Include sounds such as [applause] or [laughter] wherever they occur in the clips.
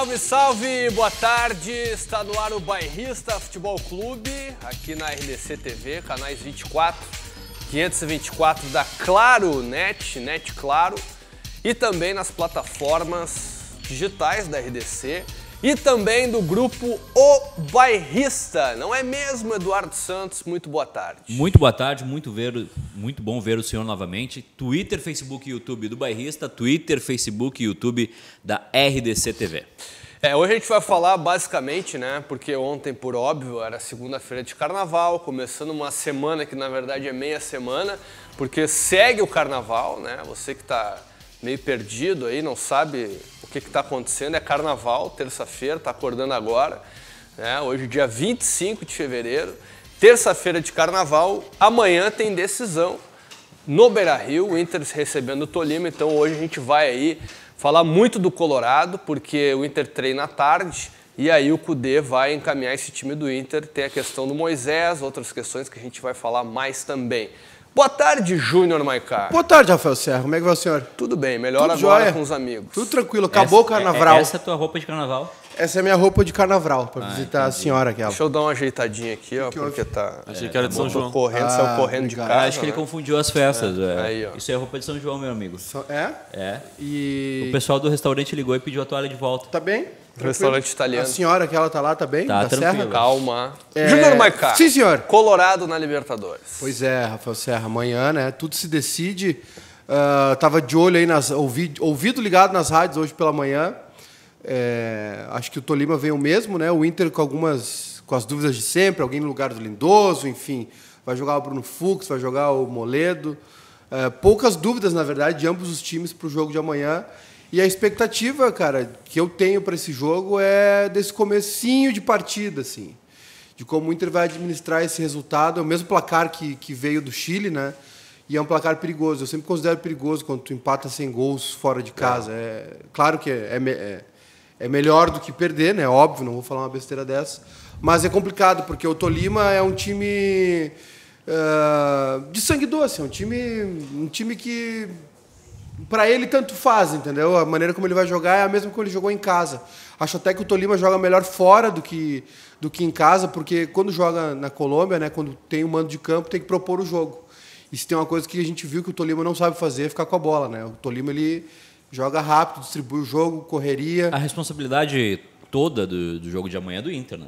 Salve, salve! Boa tarde! Está no ar o Bairrista Futebol Clube, aqui na RDC TV, canais 24, 524 da Claro Net, Net Claro, e também nas plataformas digitais da RDC e também do grupo O Bairrista, não é mesmo, Eduardo Santos? Muito boa tarde. Muito boa tarde, muito, ver, muito bom ver o senhor novamente. Twitter, Facebook e YouTube do Bairrista, Twitter, Facebook e YouTube da RDC TV. É, hoje a gente vai falar basicamente, né? Porque ontem, por óbvio, era segunda-feira de carnaval, começando uma semana que na verdade é meia semana, porque segue o carnaval, né? Você que está meio perdido aí, não sabe que está acontecendo. É carnaval, terça-feira, está acordando agora. Né? Hoje, dia 25 de fevereiro, terça-feira de carnaval. Amanhã tem decisão no Beira Rio, o Inter recebendo o Tolima. Então, hoje a gente vai aí falar muito do Colorado, porque o Inter treina à tarde. E aí o Cudê vai encaminhar esse time do Inter. Tem a questão do Moisés, outras questões que a gente vai falar mais também. Boa tarde, Júnior Maicar. Boa tarde, Rafael Serra. Como é que vai o senhor? Tudo bem, melhor Tudo agora com os amigos. Tudo tranquilo, acabou essa, o carnaval. É, essa é a tua roupa de carnaval? Essa é a minha roupa de carnaval, pra ah, visitar entendi. a senhora aquela. Deixa eu dar uma ajeitadinha aqui, ó, que porque tá. Achei é, que era de São João. Correndo, ah, saiu correndo de casa. Acho que ele confundiu as festas. É. é. Aí, Isso é roupa de São João, meu amigo. So, é? É. E. O pessoal do restaurante ligou e pediu a toalha de volta. Tá bem? Tranquilo. Restaurante italiano. A senhora que ela tá lá, tá bem? Tá, tá tranquilo. Serra? Calma. É... Júnior Maicá. Sim, senhor. Colorado na Libertadores. Pois é, Rafael Serra. Amanhã, né? Tudo se decide. Uh, tava de olho aí, nas, ouvido ouvido ligado nas rádios hoje pela manhã. É, acho que o Tolima veio mesmo, né? O Inter com algumas com as dúvidas de sempre, alguém no lugar do Lindoso, enfim, vai jogar o Bruno Fux, vai jogar o Moledo. É, poucas dúvidas, na verdade, de ambos os times para o jogo de amanhã. E a expectativa, cara, que eu tenho para esse jogo é desse comecinho de partida, assim, de como o Inter vai administrar esse resultado. É o mesmo placar que, que veio do Chile, né? E é um placar perigoso. Eu sempre considero perigoso quando tu empata sem gols fora de é. casa. É, claro que é, é, é é melhor do que perder, né? Óbvio, não vou falar uma besteira dessa. Mas é complicado, porque o Tolima é um time uh, de sangue doce, é um time, um time que para ele tanto faz, entendeu? A maneira como ele vai jogar é a mesma que ele jogou em casa. Acho até que o Tolima joga melhor fora do que, do que em casa, porque quando joga na Colômbia, né, quando tem o um mando de campo, tem que propor o jogo. E se tem uma coisa que a gente viu que o Tolima não sabe fazer, é ficar com a bola, né? O Tolima ele joga rápido, distribui o jogo, correria. A responsabilidade toda do, do jogo de amanhã é do Inter, né?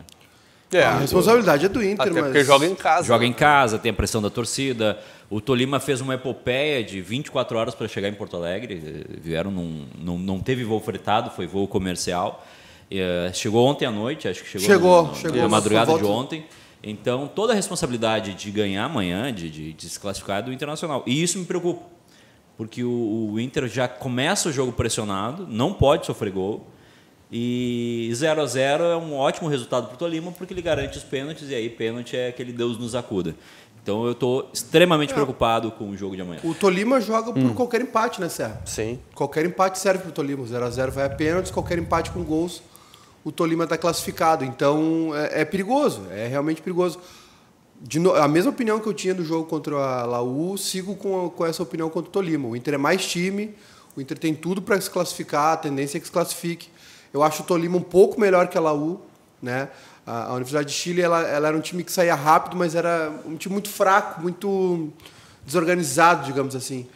É, a responsabilidade é do Inter, Até mas... porque joga em casa. Joga em casa, tem a pressão da torcida. O Tolima fez uma epopeia de 24 horas para chegar em Porto Alegre. Vieram num, num, não teve voo fretado, foi voo comercial. Eh, chegou ontem à noite, acho que chegou. Chegou, no, no, chegou. Na madrugada de ontem. Então, toda a responsabilidade de ganhar amanhã, de, de, de se classificar, é do Internacional. E isso me preocupa porque o, o Inter já começa o jogo pressionado, não pode sofrer gol. E 0 a 0 é um ótimo resultado para o Tolima, porque ele garante os pênaltis, e aí pênalti é aquele Deus nos acuda. Então eu estou extremamente é. preocupado com o jogo de amanhã. O Tolima joga por hum. qualquer empate, né, Serra? Sim. Qualquer empate serve para o Tolima. 0 a 0 vai a pênaltis, qualquer empate com gols, o Tolima está classificado. Então é, é perigoso, é realmente perigoso. No... a mesma opinião que eu tinha do jogo contra a Laú, sigo com, com essa opinião contra o Tolima. O Inter é mais time, o Inter tem tudo para se classificar, a tendência é que se classifique. Eu acho o Tolima um pouco melhor que a Laú, né? A Universidade de Chile ela, ela, era um time que saía rápido, mas era um time muito fraco, muito desorganizado, digamos assim,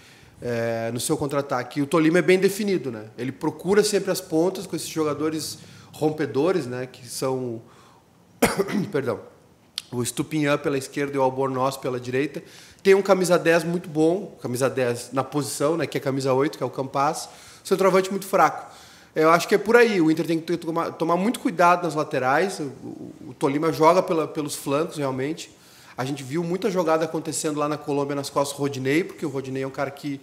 é, no seu contra-ataque. E o Tolima é bem definido, né? Ele procura sempre as pontas com esses jogadores rompedores, né? Que são, [coughs] perdão, o Stupinhan pela esquerda e o Albornoz pela direita. Tem um camisa 10 muito bom, camisa 10 na posição, né, que é camisa 8, que é o Campas. Centroavante muito fraco. Eu acho que é por aí. O Inter tem que tomar, tomar muito cuidado nas laterais. O, o, o Tolima joga pela, pelos flancos, realmente. A gente viu muita jogada acontecendo lá na Colômbia nas costas do Rodinei, porque o Rodinei é um cara que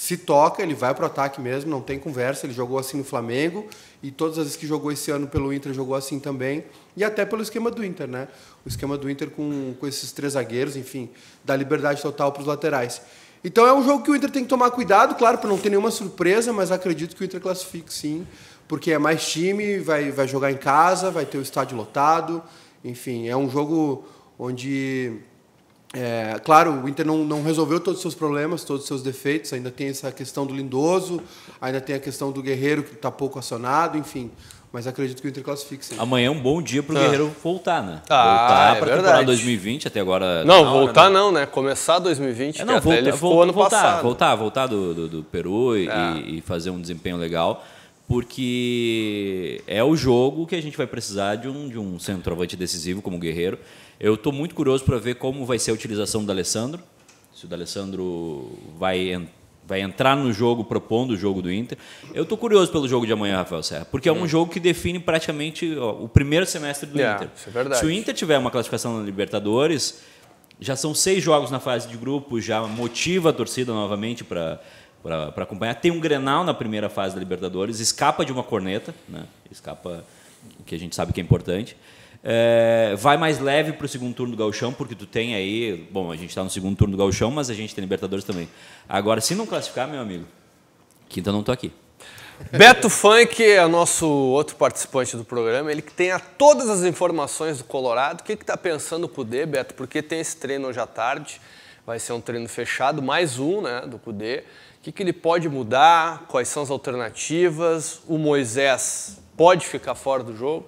se toca, ele vai pro ataque mesmo, não tem conversa. Ele jogou assim no Flamengo e todas as vezes que jogou esse ano pelo Inter jogou assim também. E até pelo esquema do Inter, né? O esquema do Inter com, com esses três zagueiros, enfim, dá liberdade total para os laterais. Então é um jogo que o Inter tem que tomar cuidado, claro, para não ter nenhuma surpresa, mas acredito que o Inter classifique sim, porque é mais time, vai, vai jogar em casa, vai ter o estádio lotado. Enfim, é um jogo onde é, claro, o Inter não, não, resolveu todos os seus problemas, todos os seus defeitos. Ainda tem essa questão do Lindoso, ainda tem a questão do Guerreiro que está pouco acionado, enfim. Mas acredito que o Inter classifique sim. Amanhã é um bom dia para o ah. Guerreiro voltar, né? Ah, voltar é para a temporada 2020 até agora. Não, hora, voltar né? não, né? Começar 2020, é, não, volta, ele ficou volta, ano voltar, passado. Voltar, voltar do, do, do Peru e, é. e fazer um desempenho legal porque é o jogo que a gente vai precisar de um, de um centroavante decisivo como o Guerreiro. Eu estou muito curioso para ver como vai ser a utilização do Alessandro. Se o Alessandro vai entrar vai entrar no jogo propondo o jogo do Inter. Eu estou curioso pelo jogo de amanhã, Rafael Serra, porque é um jogo que define praticamente ó, o primeiro semestre do é, Inter. É Se o Inter tiver uma classificação na Libertadores, já são seis jogos na fase de grupo, já motiva a torcida novamente para para acompanhar. Tem um Grenal na primeira fase da Libertadores, escapa de uma corneta, né? escapa, que a gente sabe que é importante. É, vai mais leve para o segundo turno do Gauchão, porque tu tem aí. Bom, a gente está no segundo turno do Gauchão, mas a gente tem Libertadores também. Agora, se não classificar, meu amigo, quinta então eu não estou aqui. Beto Funk é o nosso outro participante do programa, ele que tem a todas as informações do Colorado. O que está pensando o Cudê, Beto? Porque tem esse treino hoje à tarde, vai ser um treino fechado, mais um né, do Cudê. O que, que ele pode mudar? Quais são as alternativas? O Moisés pode ficar fora do jogo?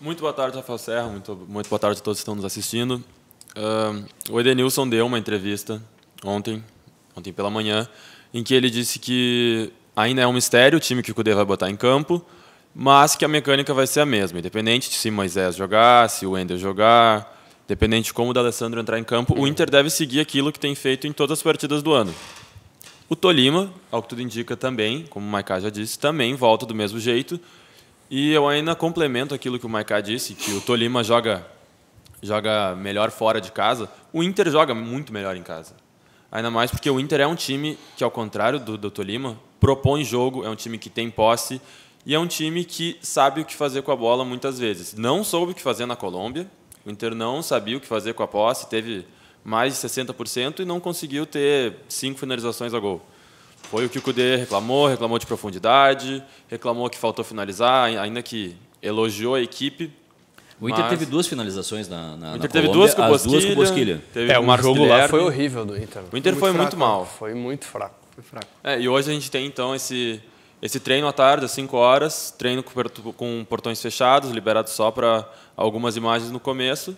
Muito boa tarde, Rafael Serra. Muito, muito boa tarde a todos que estão nos assistindo. Uh, o Edenilson deu uma entrevista ontem, ontem pela manhã, em que ele disse que ainda é um mistério o time que o Cudê vai botar em campo, mas que a mecânica vai ser a mesma, independente de se Moisés jogar, se o Wendel jogar, independente de como o D'Alessandro entrar em campo, o Inter deve seguir aquilo que tem feito em todas as partidas do ano. O Tolima, ao que tudo indica também, como o Maiká já disse, também volta do mesmo jeito, e eu ainda complemento aquilo que o Maiká disse, que o Tolima joga joga melhor fora de casa. O Inter joga muito melhor em casa. Ainda mais porque o Inter é um time que, ao contrário do, do Tolima, propõe jogo, é um time que tem posse e é um time que sabe o que fazer com a bola muitas vezes. Não soube o que fazer na Colômbia, o Inter não sabia o que fazer com a posse, teve mais de 60% e não conseguiu ter cinco finalizações a gol. Foi o que o Cude reclamou, reclamou de profundidade, reclamou que faltou finalizar, ainda que elogiou a equipe. O Inter mas... teve duas finalizações na, na, o Inter na teve Colômbia, duas com o Bosquilha. Duas com o Bosquilha. Teve é, o um jogo lá foi horrível do Inter. O Inter foi, foi muito, mal. Foi muito fraco. Foi fraco. É, e hoje a gente tem então esse, esse treino à tarde, às 5 horas, treino com portões fechados, liberado só para algumas imagens no começo.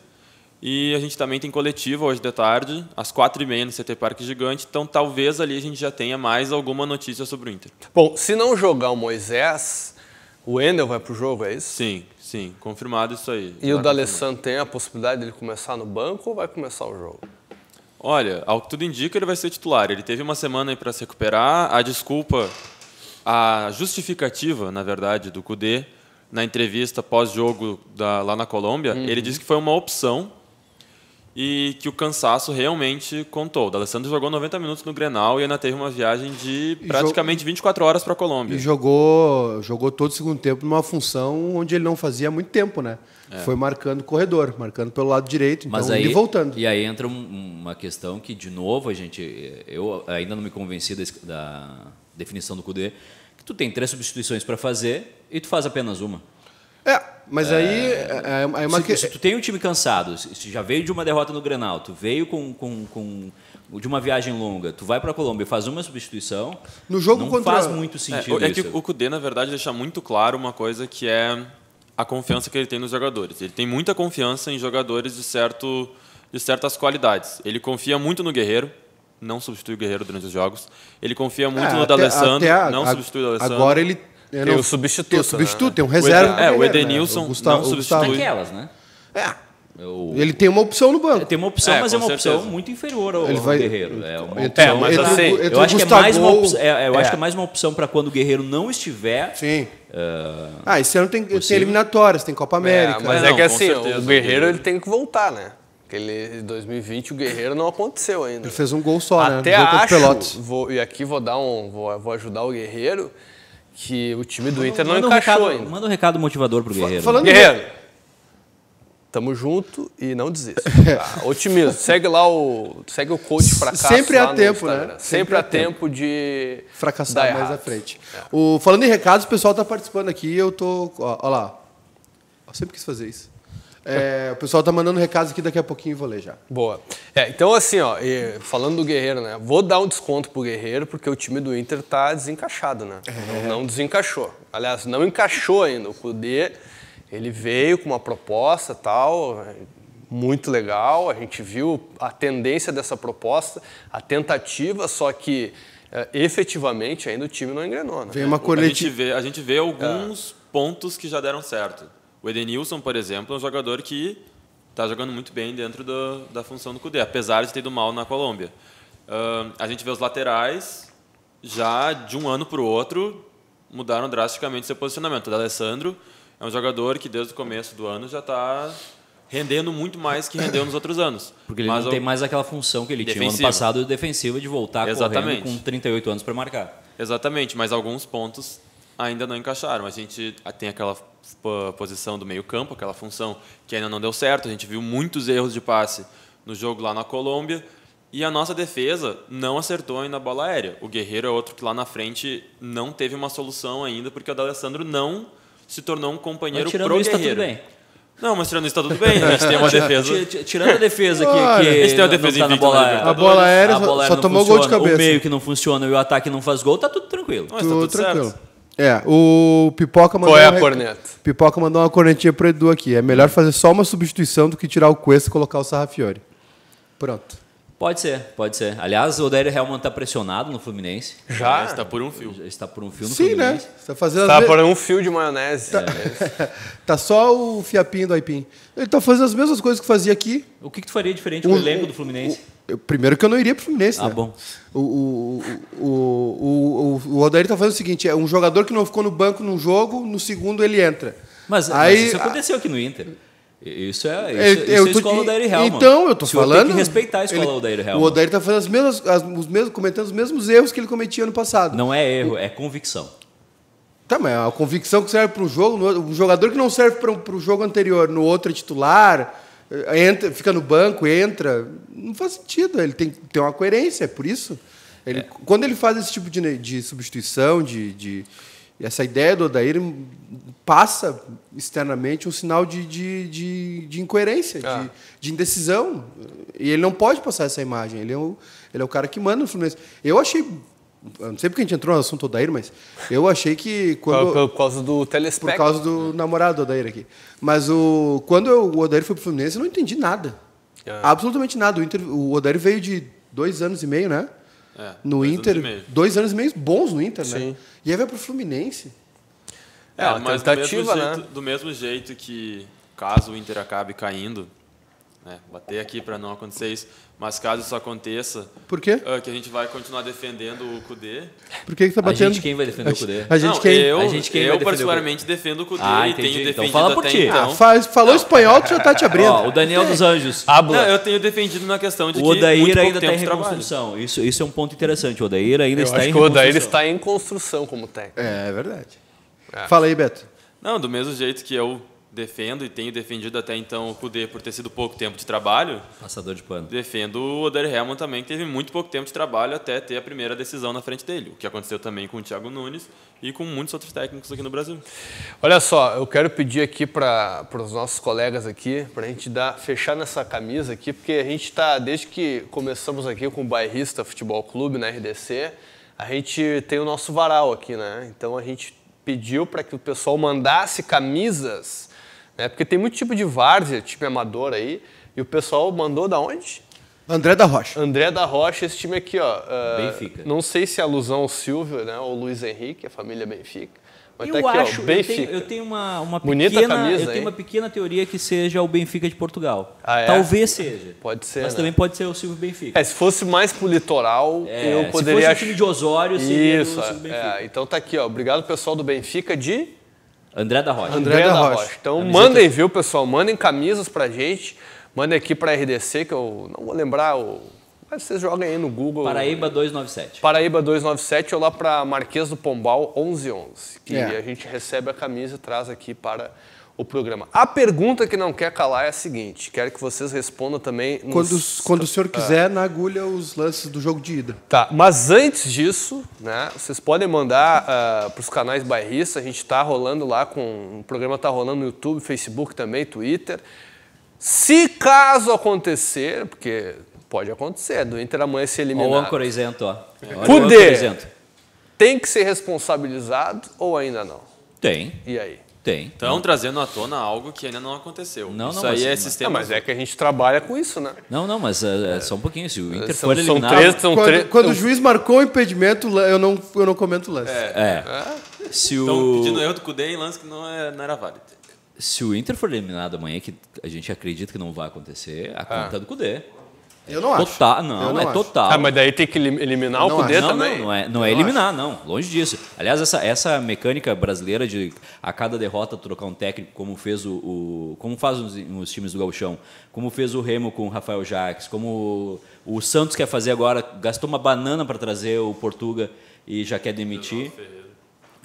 E a gente também tem coletiva hoje de tarde, às quatro e meia no CT Parque Gigante, então talvez ali a gente já tenha mais alguma notícia sobre o Inter. Bom, se não jogar o Moisés, o Endel vai pro jogo, é isso? Sim, sim, confirmado isso aí. E o D'Alessandro tem a possibilidade dele começar no banco ou vai começar o jogo? Olha, ao que tudo indica, ele vai ser titular. Ele teve uma semana para se recuperar. A desculpa, a justificativa, na verdade, do Cudê, na entrevista pós-jogo lá na Colômbia, uhum. ele disse que foi uma opção e que o cansaço realmente contou. O D'Alessandro jogou 90 minutos no Grenal e ainda teve uma viagem de praticamente 24 horas para a Colômbia. E jogou, jogou todo o segundo tempo numa função onde ele não fazia muito tempo, né? É. Foi marcando o corredor, marcando pelo lado direito, então, aí, e voltando. E aí entra uma questão que, de novo, a gente, eu ainda não me convenci da definição do Cudê, que tu tem três substituições para fazer e tu faz apenas uma. É, mas aí é, é, é uma se, que... se tu tem um time cansado, se já veio de uma derrota no Grenal, tu veio com, com, com de uma viagem longa, tu vai para a Colômbia e faz uma substituição, no jogo não contra... faz muito é, sentido é, é que isso. o Cudê, na verdade, deixa muito claro uma coisa que é a confiança que ele tem nos jogadores. Ele tem muita confiança em jogadores de, certo, de certas qualidades. Ele confia muito no Guerreiro, não substitui o Guerreiro durante os jogos. Ele confia muito é, no até, D'Alessandro, não a, substitui o D'Alessandro. Agora ele tem, tem o substituto. Tem o substituto, né? tem um reserva. É, o Edenilson. Né? O Gustavo, não substitui. Aquelas, né? É. é ele tem uma opção no banco. Ele tem uma opção, é, mas é uma certeza. opção muito inferior ao, ele vai... Guerreiro. Né? É, uma é, assim, é opção, é mas assim, eu acho que é mais uma opção, é, eu acho que é mais uma opção para quando o Guerreiro não estiver. Sim. Uh, ah, esse ano tem, tem eliminatórias, tem Copa América. mas não, é que assim, certeza, o Guerreiro ele tem que voltar, né? Aquele 2020 o Guerreiro não aconteceu ainda. Ele fez um gol só, Até né? Até acho, vou, e aqui vou dar um, vou, vou ajudar o Guerreiro que o time do Inter manda, não manda encaixou um recado, ainda. Manda um recado motivador pro Guerreiro. Né? Falando Guerreiro, tamo junto e não desista. Tá? ah, [laughs] otimismo. Segue lá o segue o coach fracasso. Sempre há tempo, né? Sempre, Sempre há tempo de fracassar mais à frente. É. O falando em recados, o pessoal tá participando aqui, eu tô, Olha lá. Eu sempre quis fazer isso. É, o pessoal tá mandando recados aqui, daqui a pouquinho vou ler já. Boa. É, então, assim, ó, falando do Guerreiro, né? Vou dar um desconto pro Guerreiro, porque o time do Inter tá desencaixado, né? É. Não, não, desencaixou. Aliás, não encaixou ainda. O Kudê, ele veio com uma proposta tal, muito legal. A gente viu a tendência dessa proposta, a tentativa, só que é, efetivamente ainda o time não engrenou, né? Vem uma coletiva A gente vê, a gente vê alguns pontos que já deram certo. O Edenilson, por exemplo, é um jogador que está jogando muito bem dentro do, da função do Cudê, apesar de ter ido mal na Colômbia. Uh, a gente vê os laterais, já de um ano para o outro, mudaram drasticamente seu posicionamento. O Alessandro é um jogador que desde o começo do ano já está rendendo muito mais que rendeu nos outros anos. Porque ele Mas não é tem mais aquela função que ele tinha no ano passado defensiva de voltar Exatamente. correndo com 38 anos para marcar. Exatamente, mas alguns pontos ainda não encaixaram. A gente tem aquela posição do meio-campo, aquela função que ainda não deu certo. A gente viu muitos erros de passe no jogo lá na Colômbia. E a nossa defesa não acertou ainda a bola aérea. O Guerreiro é outro que lá na frente não teve uma solução ainda, porque o D'Alessandro não se tornou um companheiro pro Guerreiro. Tá tudo bem. Não, mas tirando isso tá tudo bem. A gente tem [laughs] uma defesa. Tirando a defesa que, que a gente tem uma defesa tá na bola né, aérea. A bola aérea só, tomou gol de cabeça. O meio que não funciona e o ataque não faz gol, tá tudo tranquilo. está tudo, tudo tranquilo. Certo. É, o Pipoca mandou. Qual é a uma... corneta? Pipoca mandou uma cornetinha pro Edu aqui. É melhor fazer só uma substituição do que tirar o Cuesta e colocar o Sarrafiore. Pronto. Pode ser, pode ser. Aliás, o Odair Helman está pressionado no Fluminense. Já? está por um fio. Está por um fio no Sim, né? Fluminense. Sim, né? Está fazendo está por um fio de maionese. Tá, é. [laughs] tá só o fiapinho do aipim. Ele está fazendo as mesmas coisas que fazia aqui. O que, que tu faria diferente com o elenco do Fluminense? O... Eu, primeiro que eu não iria para o Fluminense. Ah, né? bom. O, o, o, o, o, o Odair tá fazendo o seguinte: é um jogador que não ficou no banco num jogo, no segundo ele entra. Mas, Aí, mas isso aconteceu aqui no Inter. Isso é, é isso, eu, isso é escola Odair Helm. Então, eu tô Senhor falando. Tem que respeitar a escola ele, Odair Helm. O Odair tá fazendo as mesmas, as, os mesmos, cometendo os mesmos erros que ele cometia ano passado. Não é erro, é convicção. Tá, mas é uma convicção que serve para o jogo, um jogador que não serve para o jogo anterior, no outro é titular entra, fica no banco, entra. Não faz sentido. Ele tem que ter uma coerência, é por isso. Ele, é. Quando ele faz esse tipo de, de substituição, de, de, essa ideia do Odair passa externamente um sinal de, de, de incoerência, ah. de, indecisão. E ele não pode passar essa imagem. Ele é, o, ele é o cara que manda no Fluminense. Eu achei não sei porque a gente entrou no assunto da mas eu achei que quando. Por, por causa do telespectador. Por causa do namorado da aqui. Mas o, quando eu, o Odair foi pro Fluminense, eu não entendi nada. É. Absolutamente nada. O, Inter, o Odair veio de dois anos e meio, né? É, no dois Inter. Anos dois anos e meio bons no Inter, né? Sim. né? E aí vai pro Fluminense. É, é mas tentativa, do mesmo, né? jeito, do mesmo jeito que caso o Inter acabe caindo, né? Bater aqui para não acontecer isso. Mas caso isso aconteça. Por quê? Uh, que a gente vai continuar defendendo o Kudê. Por que, que tá batendo? A gente quem vai defender o Kudê? A gente não, quem? Eu, a gente quem eu particularmente o defendo o Kudê ah, e entendi. tenho então defendido então, fala por ti. Então. Ah, faz, falou não. espanhol, tu já tá te abrindo. Ó, o Daniel dos Anjos. Não, eu tenho defendido na questão de o que. O ainda está em reconstrução. Isso, isso é um ponto interessante. O Odair ainda eu está acho em que O Odair está em construção como técnico. É, é verdade. É. Fala aí, Beto. Não, do mesmo jeito que eu defendo e tenho defendido até então o Kudê por ter sido pouco tempo de trabalho. Passador de pano. Defendo o Oder Helman também, que teve muito pouco tempo de trabalho até ter a primeira decisão na frente dele, o que aconteceu também com o Thiago Nunes e com muitos outros técnicos aqui no Brasil. Olha só, eu quero pedir aqui para os nossos colegas aqui, para a gente dar, fechar nessa camisa aqui, porque a gente está, desde que começamos aqui com o Bairrista Futebol Clube na RDC, a gente tem o nosso varal aqui, né? Então a gente pediu para que o pessoal mandasse camisas né? Porque tem muito tipo de várzea, time tipo amador aí, e o pessoal mandou da onde? André da Rocha. André da Rocha, esse time aqui, ó. Uh, Benfica. Não sei se é alusão ao Silvio, né? Ou Luiz Henrique, a família é Benfica. Mas tá eu tá aqui, acho, ó, Benfica. Eu tenho, eu tenho uma, uma Bonita pequena, camisa, eu tenho hein? uma pequena teoria que seja o Benfica de Portugal. Ah, é? Talvez seja. Pode ser. Mas né? também pode ser o Silvio Benfica. É, se fosse mais pro litoral, é, eu poderia. Se fosse o time de Osório, seria Isso, o Silvio é, Benfica. então tá aqui, ó. Obrigado pessoal do Benfica de André da Rocha. André, André da, Rocha. Rocha. Então Camiseta... mandem, assim. viu, pessoal? Mandem camisas pra gente. Mandem aqui pra RDC, que eu não vou lembrar o. Mas vocês jogam aí no Google. Paraíba 297. Paraíba 297 ou lá para Marquês do Pombal 1111. Que é. a gente recebe a camisa e traz aqui para o programa. A pergunta que não quer calar é a seguinte: quero que vocês respondam também. Nos... Quando, quando o senhor ah. quiser, ah. na agulha os lances do jogo de ida. Tá, mas antes disso, né, vocês podem mandar uh, ah, para os canais bairristas, a gente está rolando lá com. O programa está rolando no YouTube, Facebook também, Twitter. Se caso acontecer, porque pode acontecer, do Inter amanhã se eliminar. Olha o âncora isento, ó. Cudê, tem que ser responsabilizado ou ainda não? Tem. E aí? Tem. Então, trazendo à tona algo que ainda não aconteceu. Não, isso não, aí mas, é sistema. mas é que a gente trabalha com isso, né? Não, não, mas é, é só um pouquinho. Se o Inter são, for eliminado... São três, são quando, três, quando o juiz marcou o impedimento, eu não, eu não comento o lance. É. é. é. Se o... Estão pedindo erro do Cudê em lance que não, é, não era válido. Se o Inter for eliminado amanhã, que a gente acredita que não vai acontecer, a conta é, é do Cudê. Eu não acho. Total, não, não é acho. total. Ah, mas daí tem que eliminar o poder também? Não, não é, não é eliminar, acho. não. Longe disso. Aliás, essa, essa mecânica brasileira de a cada derrota trocar um técnico, como fez o. o como faz os, os, times do Galchão, como fez o Remo com o Rafael Jacques, como o, o Santos quer fazer agora, gastou uma banana para trazer o Portuga e já quer demitir.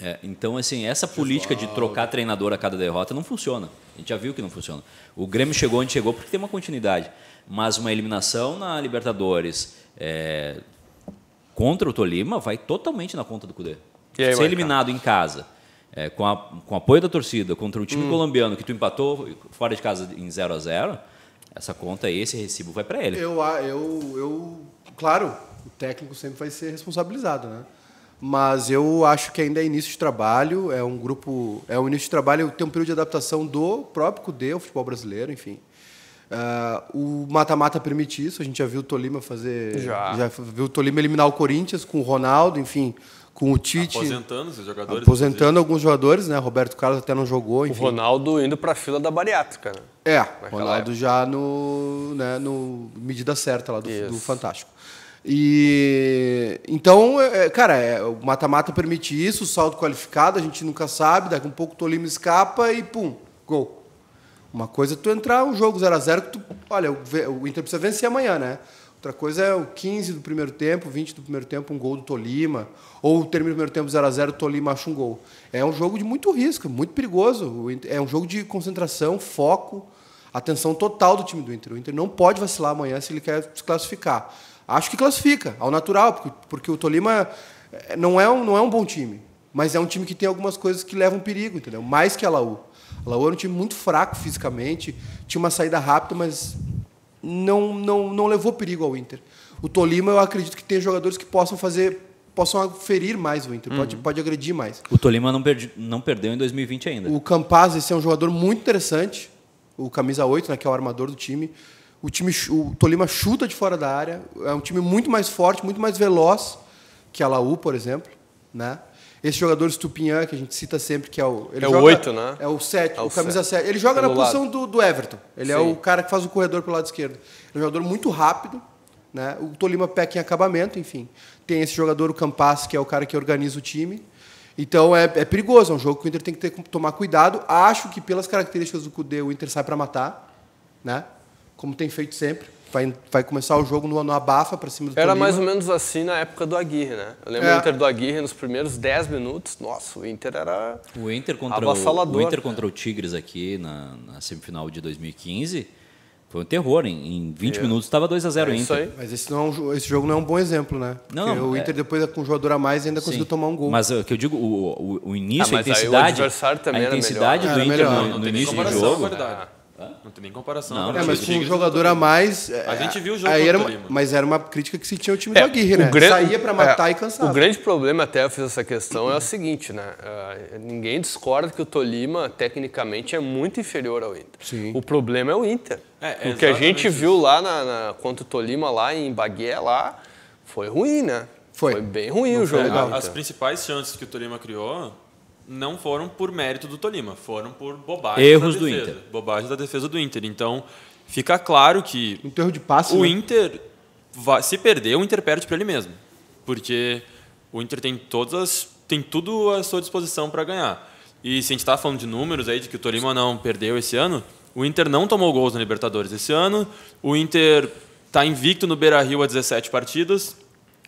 É, então, assim, essa política de trocar treinador a cada derrota não funciona. A gente já viu que não funciona. O Grêmio chegou onde chegou porque tem uma continuidade. Mas uma eliminação na Libertadores é, contra o Tolima vai totalmente na conta do Cudê. Aí, Ser eliminado em casa, é, com, a, com apoio da torcida, contra um time hum. colombiano que tu empatou fora de casa em 0 a 0 essa conta aí, esse recibo vai para ele. Eu, eu, eu, claro, o técnico sempre vai ser responsabilizado, né? Mas eu acho que ainda é início de trabalho, é um grupo, é um início de trabalho, tem um período de adaptação do próprio CUDE, o futebol brasileiro, enfim. Uh, o mata-mata permite isso. A gente já viu o Tolima fazer. Já. já viu o Tolima eliminar o Corinthians com o Ronaldo, enfim, com o Tite. Aposentando esses jogadores. Aposentando alguns jogadores, né? Roberto Carlos até não jogou. Enfim. O Ronaldo indo para a fila da bariátrica, né? É, o Ronaldo época. já no, né, no medida certa lá do, do Fantástico. E então, é, é, cara, é, o mata-mata permite isso, o saldo qualificado, a gente nunca sabe, daqui um pouco o Tolima escapa e pum, gol. Uma coisa é tu entrar um jogo 0 a 0 que tu, olha, o Inter precisa vencer amanhã, né? Outra coisa é o 15 do primeiro tempo, 20 do primeiro tempo, um gol do Tolima, ou termina o primeiro tempo 0 a 0, Tolima acha um gol. É um jogo de muito risco, muito perigoso. É um jogo de concentração, foco, atenção total do time do Inter. O Inter não pode vacilar amanhã se ele quer se classificar. Acho que classifica, ao natural, porque, porque o Tolima eh, não é, um, não é um bom time, mas é um time que tem algumas coisas que levam perigo, entendeu? Mais que a Laú. A Laú era um time muito fraco fisicamente, tinha uma saída rápida, mas não, não, não levou perigo ao Inter. O Tolima, eu acredito que tem jogadores que possam fazer possam ferir mais o Inter, uhum. pode, pode agredir mais. O Tolima não, perdi, não perdeu em 2020 ainda. O Campaz, esse é um jogador muito interessante, o camisa 8, né, que é o armador do time. O time o Tolima chuta de fora da área, é um time muito mais forte, muito mais veloz que a Laú, por exemplo, né? Esse jogador Stupinhan, que a gente cita sempre, que é o. é o 8, né? É o 7, é o, o camisa 7. Ele joga pelo na posição do, do, Everton. Ele é Sim. é o cara que faz o corredor pelo lado esquerdo. É um jogador muito rápido, né? O Tolima peca em acabamento, enfim. Tem esse jogador, o Campas, que é o cara que organiza o time. Então é, é perigoso, é um jogo que o Inter tem que ter, tomar cuidado. Acho que pelas características do Cudê, o Inter sai para matar, né? Como tem feito sempre vai, vai começar o jogo no, no abafa para cima do Era Tolima. mais ou menos assim na época do Aguirre, né? Eu lembro é. do Inter do Aguirre nos primeiros 10 minutos. Nossa, o Inter era o Inter contra o, o, Inter contra o Tigres aqui na, na, semifinal de 2015. Foi um terror, em, em 20 é. minutos estava 2 x 0 é Inter. Isso aí. Mas esse, não, é esse jogo não é um bom exemplo, né? Não, Porque o Inter é. depois com um jogador a mais ainda Sim. conseguiu tomar um gol. Mas é, o que eu digo, o, o, o ah, início, ah, a intensidade, o adversário também a intensidade melhor, do Inter melhor. no, no início do jogo. Né? verdade. Hã? Não tem nem comparação. Não, é, mas com um jogador a mais. É, a gente viu o é, jogo aí era, Mas era uma crítica que se tinha o time é, do Aguirre, né? Gran... Saía para matar é, e cansar O grande problema, até eu fiz essa questão, é o seguinte, né? Uh, ninguém discorda que o Tolima, tecnicamente, é muito inferior ao Inter. Sim. O problema é o Inter. É, é o que a gente isso. viu lá na, na, contra o Tolima, lá em Bagué, lá, foi ruim, né? Foi. foi bem ruim Não o jogo. As principais chances que o Tolima criou não foram por mérito do Tolima, foram por bobagem erros da defesa, do Inter, bobagem da defesa do Inter. Então fica claro que um erro de passe, o né? Inter vai, se perder, o Inter perde para ele mesmo, porque o Inter tem todas tem tudo à sua disposição para ganhar. E se a gente está falando de números aí de que o Tolima não perdeu esse ano, o Inter não tomou gols na Libertadores esse ano. O Inter está invicto no Beira-Rio há 17 partidas.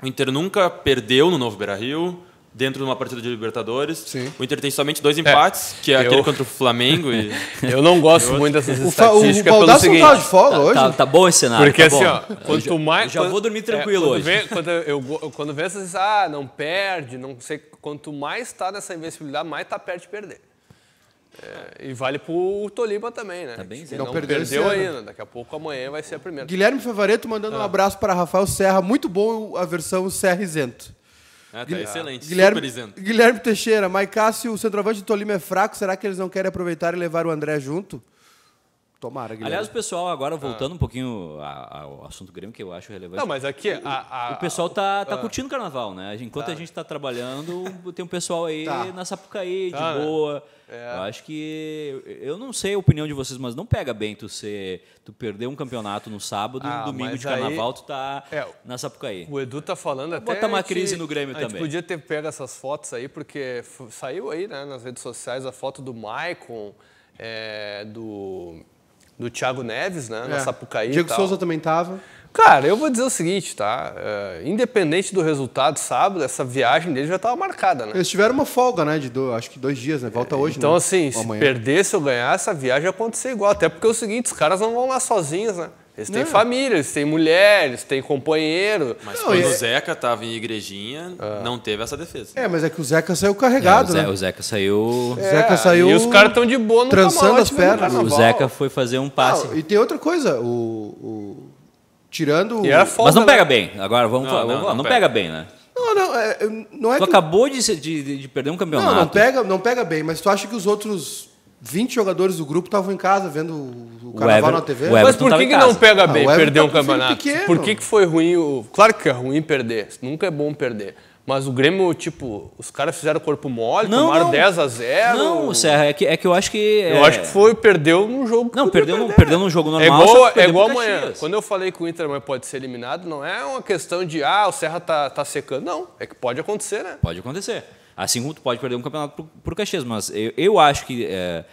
O Inter nunca perdeu no novo Beira-Rio dentro de uma partida de Libertadores. Sim. O Inter tem somente dois empates, é, que é eu... aquele contra o Flamengo. E... [laughs] eu não gosto eu... muito dessas estatísticas. O, o Baldasso não tá de folga tá, tá, hoje? Tá, tá, bom esse cenário. Porque tá assim, ó, quanto mais. Já, já vou dormir é, tranquilo é, quando hoje. quando, eu, quando vê essas, ah, não perde, não sei. Quanto mais tá nessa invencibilidade, mais tá perto de perder. É, e vale pro Tolima também, né? Tá bem, não, não perdeu, perdeu ainda. Daqui a pouco amanhã vai ser a primeira. Guilherme Favareto mandando ah. um abraço para Rafael Serra. Muito bom a versão Serra Isento. Ah, tá, excelente. Guilherme, Guilherme Teixeira, Maicássio, o centroavante do Tolima é fraco. Será que eles não querem aproveitar e levar o André junto? Tomara, Guilherme. Aliás, o pessoal, agora ah. voltando ah. um pouquinho ao assunto Grêmio, que eu acho relevante. Não, mas aqui. A, a, o pessoal tá, tá ah. curtindo o carnaval, né? Enquanto tá. a gente tá trabalhando, tem um pessoal aí tá. na Sapucaí, de tá, né? boa. É. Eu acho que. Eu não sei a opinião de vocês, mas não pega bem tu ser. Tu perder um campeonato no sábado e no ah, domingo de carnaval, aí, tu tá é, na Sapucaí. O Edu tá falando até. Bota uma crise no Grêmio a também. A gente podia ter pego essas fotos aí, porque saiu aí, né, nas redes sociais, a foto do Maicon, é, do do Thiago Neves, né? Na é. Sapucaí. Diego Souza também estava. Cara, eu vou dizer o seguinte, tá? Uh, independente do resultado, sábado, essa viagem dele já estava marcada, né? Eles tiveram uma folga, né? De dois, acho que dois dias, né? Volta é, hoje, Então, né? assim, se amanhã. perdesse ou ganhar, essa viagem ia acontecer igual. Até porque é o seguinte, os caras não vão lá sozinhos, né? Eles têm não. família, eles têm mulher, eles têm companheiro. Mas não, quando é... o Zeca estava em igrejinha, ah. não teve essa defesa. É, mas é que o Zeca saiu carregado, é, o Zeca, né? O Zeca saiu. É, o Zeca saiu. E os caras estão de boa no Trançando as pernas. O Zeca foi fazer um passe. Não, e tem outra coisa, o. o... Tirando. E era foda, mas não né? pega né? bem. Agora vamos falar. Não, não, não pega. pega bem, né? Não, não, é, não é tu que... acabou de, de, de, perder um campeonato. Não, não pega, não pega bem, mas tu acha que os outros 20 jogadores do grupo estavam em casa vendo o carnaval Ever, na TV. Mas por que, que não pega ah, bem ah, perder tá um campeonato? Pequeno. Por que, que foi ruim? O... Claro que é ruim perder, nunca é bom perder. Mas o Grêmio, tipo, os caras fizeram corpo mole, não, tomaram não. 10 a 0 Não, Serra, é, é que, é que eu acho que. É... Eu acho que foi, perdeu num jogo. Não, perdeu, no, perdeu num jogo é normal. É igual, é igual amanhã. Caxias. Quando eu falei que o Inter amanhã pode ser eliminado, não é uma questão de, ah, o Serra tá, tá secando. Não, é que pode acontecer, né? Pode acontecer. Assim como tu pode perder um campeonato para o Caxias, mas eu, eu acho que. É,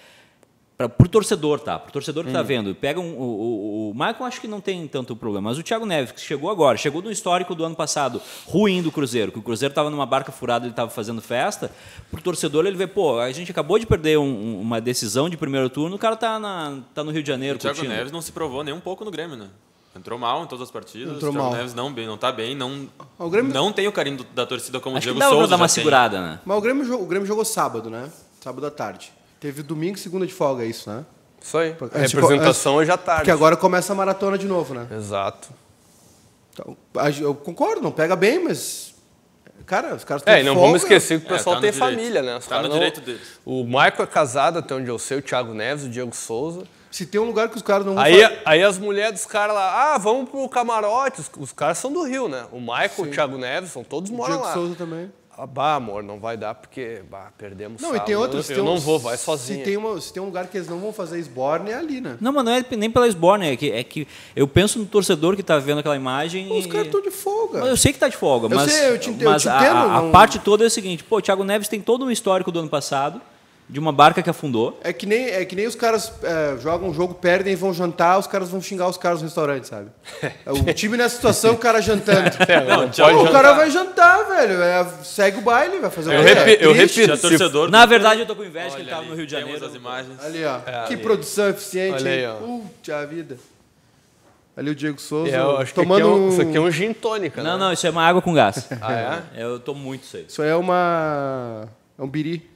para o torcedor, tá? Para o torcedor que está hum. vendo. Pega um, o, o, o Michael acho que não tem tanto problema, mas o Thiago Neves, que chegou agora, chegou no histórico do ano passado, ruim do Cruzeiro, que o Cruzeiro estava numa barca furada, ele estava fazendo festa. Para o torcedor, ele vê, pô, a gente acabou de perder um, uma decisão de primeiro turno, o cara tá, na, tá no Rio de Janeiro. O Thiago Neves não se provou nem um pouco no Grêmio, né? Entrou mal em todas as partidas. Entrou o Thiago mal. Neves não bem, não tá bem, não o Grêmio... não tem o carinho da torcida como Acho o Diego que dá Souza. Pra dar uma segurada, tem. né? Mas o Grêmio, jogou, o Grêmio jogou sábado, né? Sábado à tarde. Teve domingo e segunda de folga, é isso, né? Isso aí. A é, é, tipo, representação hoje tipo, à tarde. Porque agora começa a maratona de novo, né? Exato. Então, eu concordo, não pega bem, mas Cara, os caras têm É, e não folga. vamos esquecer que o pessoal é, tá tem direito. família, né? Os tá no não... direito deles. O Marco é casado, até onde eu sei, o Thiago Neves, o Diego Souza. Se tem um lugar que os caras não aí, aí as mulheres dos caras lá, ah, vamos pro camarote. Os, os, caras são do Rio, né? O Michael, Sim. o Thiago Neves, são todos moram Diego lá. Souza também. Ah, bah, amor, não vai dar porque bah, perdemos Não, e tem outros. Eu, eu um, não vou, vai sozinho. Se tem, uma, se tem um lugar que eles não vão fazer esborne, é ali, né? Não, mas não é nem pela esborne, é que, é que eu penso no torcedor que tá vendo aquela imagem. Os e... caras estão de folga. eu sei que tá de folga, eu mas, sei, eu te, mas eu te entendo, a, não... a parte toda é o seguinte: pô, o Thiago Neves tem todo um histórico do ano passado de uma barca que afundou. É que nem, é que nem os caras é, jogam um jogo, perdem, vão jantar, os caras vão xingar os caras no restaurante, sabe? [laughs] O time nessa situação, o cara jantando. [laughs] É, não, não o cara vai jantar, velho. É, segue o baile, vai fazer o repi, é Eu repito. torcedor, Na verdade, eu tô com inveja que ele tava ali, no Rio de Janeiro. As imagens. Ali, ó. É, que ali. produção eficiente. Olha aí, ó. Puta vida. Ali o Diego Souza. É, eu acho tomando... que aqui é um, isso aqui é um gin tônica. Não, né? não, isso é uma água com gás. ah, é? [laughs] Eu tomo muito isso aí. Isso aí é uma... É um biri.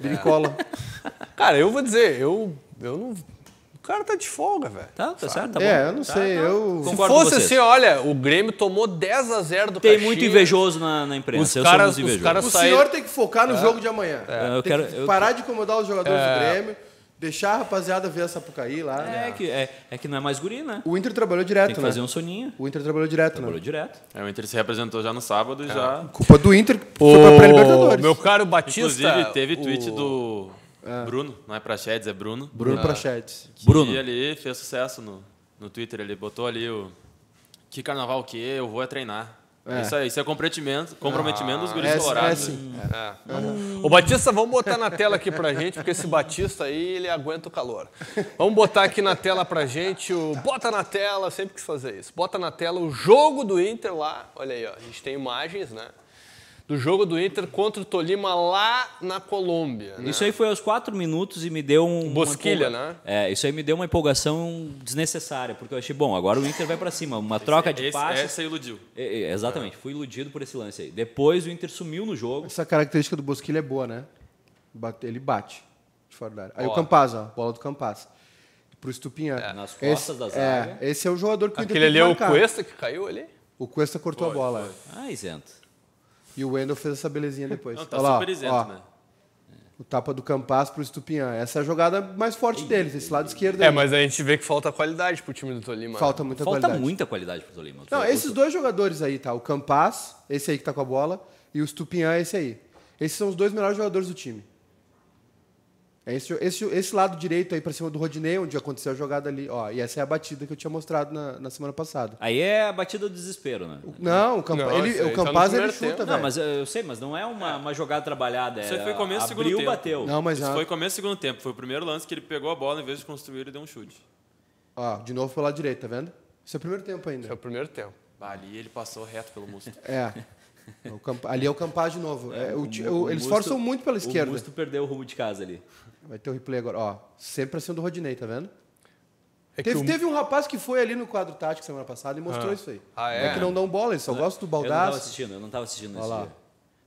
Bricola. [laughs] Cara, eu vou dizer, eu, eu não. O cara tá de folga, velho. Tá, tá certo, tá é, bom. É, eu não Tá, sei, tá. eu... Se fosse com assim, olha, o Grêmio tomou 10 a 0 do Tem Caxias. muito invejoso na, na imprensa. Os eu caras- sou os invejoso. caras- O senhor tem que focar no é. jogo de amanhã. É, eu tem quero- que eu- parar de incomodar os jogadores do é. Grêmio. Deixar a rapaziada ver a Sapucaí lá. É, né? que, é, é, que não é mais guri, né? O Inter trabalhou direto, Tem que né? fazer um soninho. O Inter trabalhou direto, trabalhou né? Trabalhou direto. É, o Inter se representou já no sábado e já... Culpa do Inter, o... foi pra pré-libertadores. Meu caro Batista... Inclusive, teve o... tweet do é. Bruno, não é Prachedes, é Bruno. Bruno é, ah. Prachedes. Que Bruno. ali fez sucesso no, no Twitter, ele botou ali o... Que carnaval que eu vou é treinar. É. Isso aí, isso é comprometimento, comprometimento ah, dos guris é, ah, colorados. É, sim. É. O é, é. Batista, vamos botar na tela aqui pra gente, porque esse Batista aí, ele aguenta o calor. Vamos botar aqui na tela pra gente o... Bota na tela, sempre quis fazer isso. Bota na tela o jogo do Inter lá. Olha aí, ó, a gente tem imagens, né? do jogo do Inter contra o Tolima lá na Colômbia. Né? Isso aí foi aos quatro minutos e me deu um. Bosquilha, né? É, isso aí me deu uma empolgação desnecessária, porque eu achei, bom, agora o Inter vai para cima, uma esse, troca é- de esse, passes. Essa iludiu. É, é exatamente, é. fui iludido por esse lance aí. Depois o Inter sumiu no jogo. Essa característica do Bosquilha é boa, né? Ele bate de fora da área. Aí o Campaz, ó, bola do Campaz pro Estupinha. É, nas costas esse, da É, esse é o jogador que o Inter Aquele ali é o Cuesta que caiu ali? O Cuesta cortou foi, a bola. Foi. Ah, isento. E o Wendel fez essa belezinha depois. Não, tá Olha super lá, isento, ó. né? O tapa do Campas pro Stupinã Essa é a jogada mais forte deles, esse lado esquerdo. É, aí. mas a gente vê que falta qualidade pro time do Tolima. Falta muita Falta qualidade. muita qualidade pro Tolima. Não, esses dois jogadores aí, tá? O Campas, esse aí que tá com a bola, e o Stupinã esse aí. Esses são os dois melhores jogadores do time. É esse, esse, esse lado direito aí para cima do Rodinei, onde aconteceu a jogada ali, ó. E essa é a batida que eu tinha mostrado na, na semana passada. Aí é a batida do desespero, né? O, não, o, Campa, não, ele, o tá Campaz ele chuta, tempo. Não, mas eu sei, mas não é uma, uma jogada trabalhada. Isso é, foi começo abriu, segundo tempo. bateu. Não, mas Isso não. foi começo segundo tempo. Foi o primeiro lance que ele pegou a bola, em vez de construir, ele deu um chute. Ó, de novo pelo lado direito, tá vendo? Isso é o primeiro tempo ainda. Isso é o primeiro tempo. Ali ele passou reto pelo músculo. é. ali é o Campaz de novo. [laughs] É, é, o, o, o, eles Musto, forçam muito pela esquerda. O Musto perdeu o rumo de casa ali. Vai ter o um replay agora. Ó, sempre pra cima do Rodinei, tá vendo? É teve, o... teve, um rapaz que foi ali no quadro tático semana passada e mostrou ah. isso aí. Ah, é? é? que não dão bola, eles só gosto gostam do baldaço. Eu não tava assistindo, eu não tava assistindo Olha lá.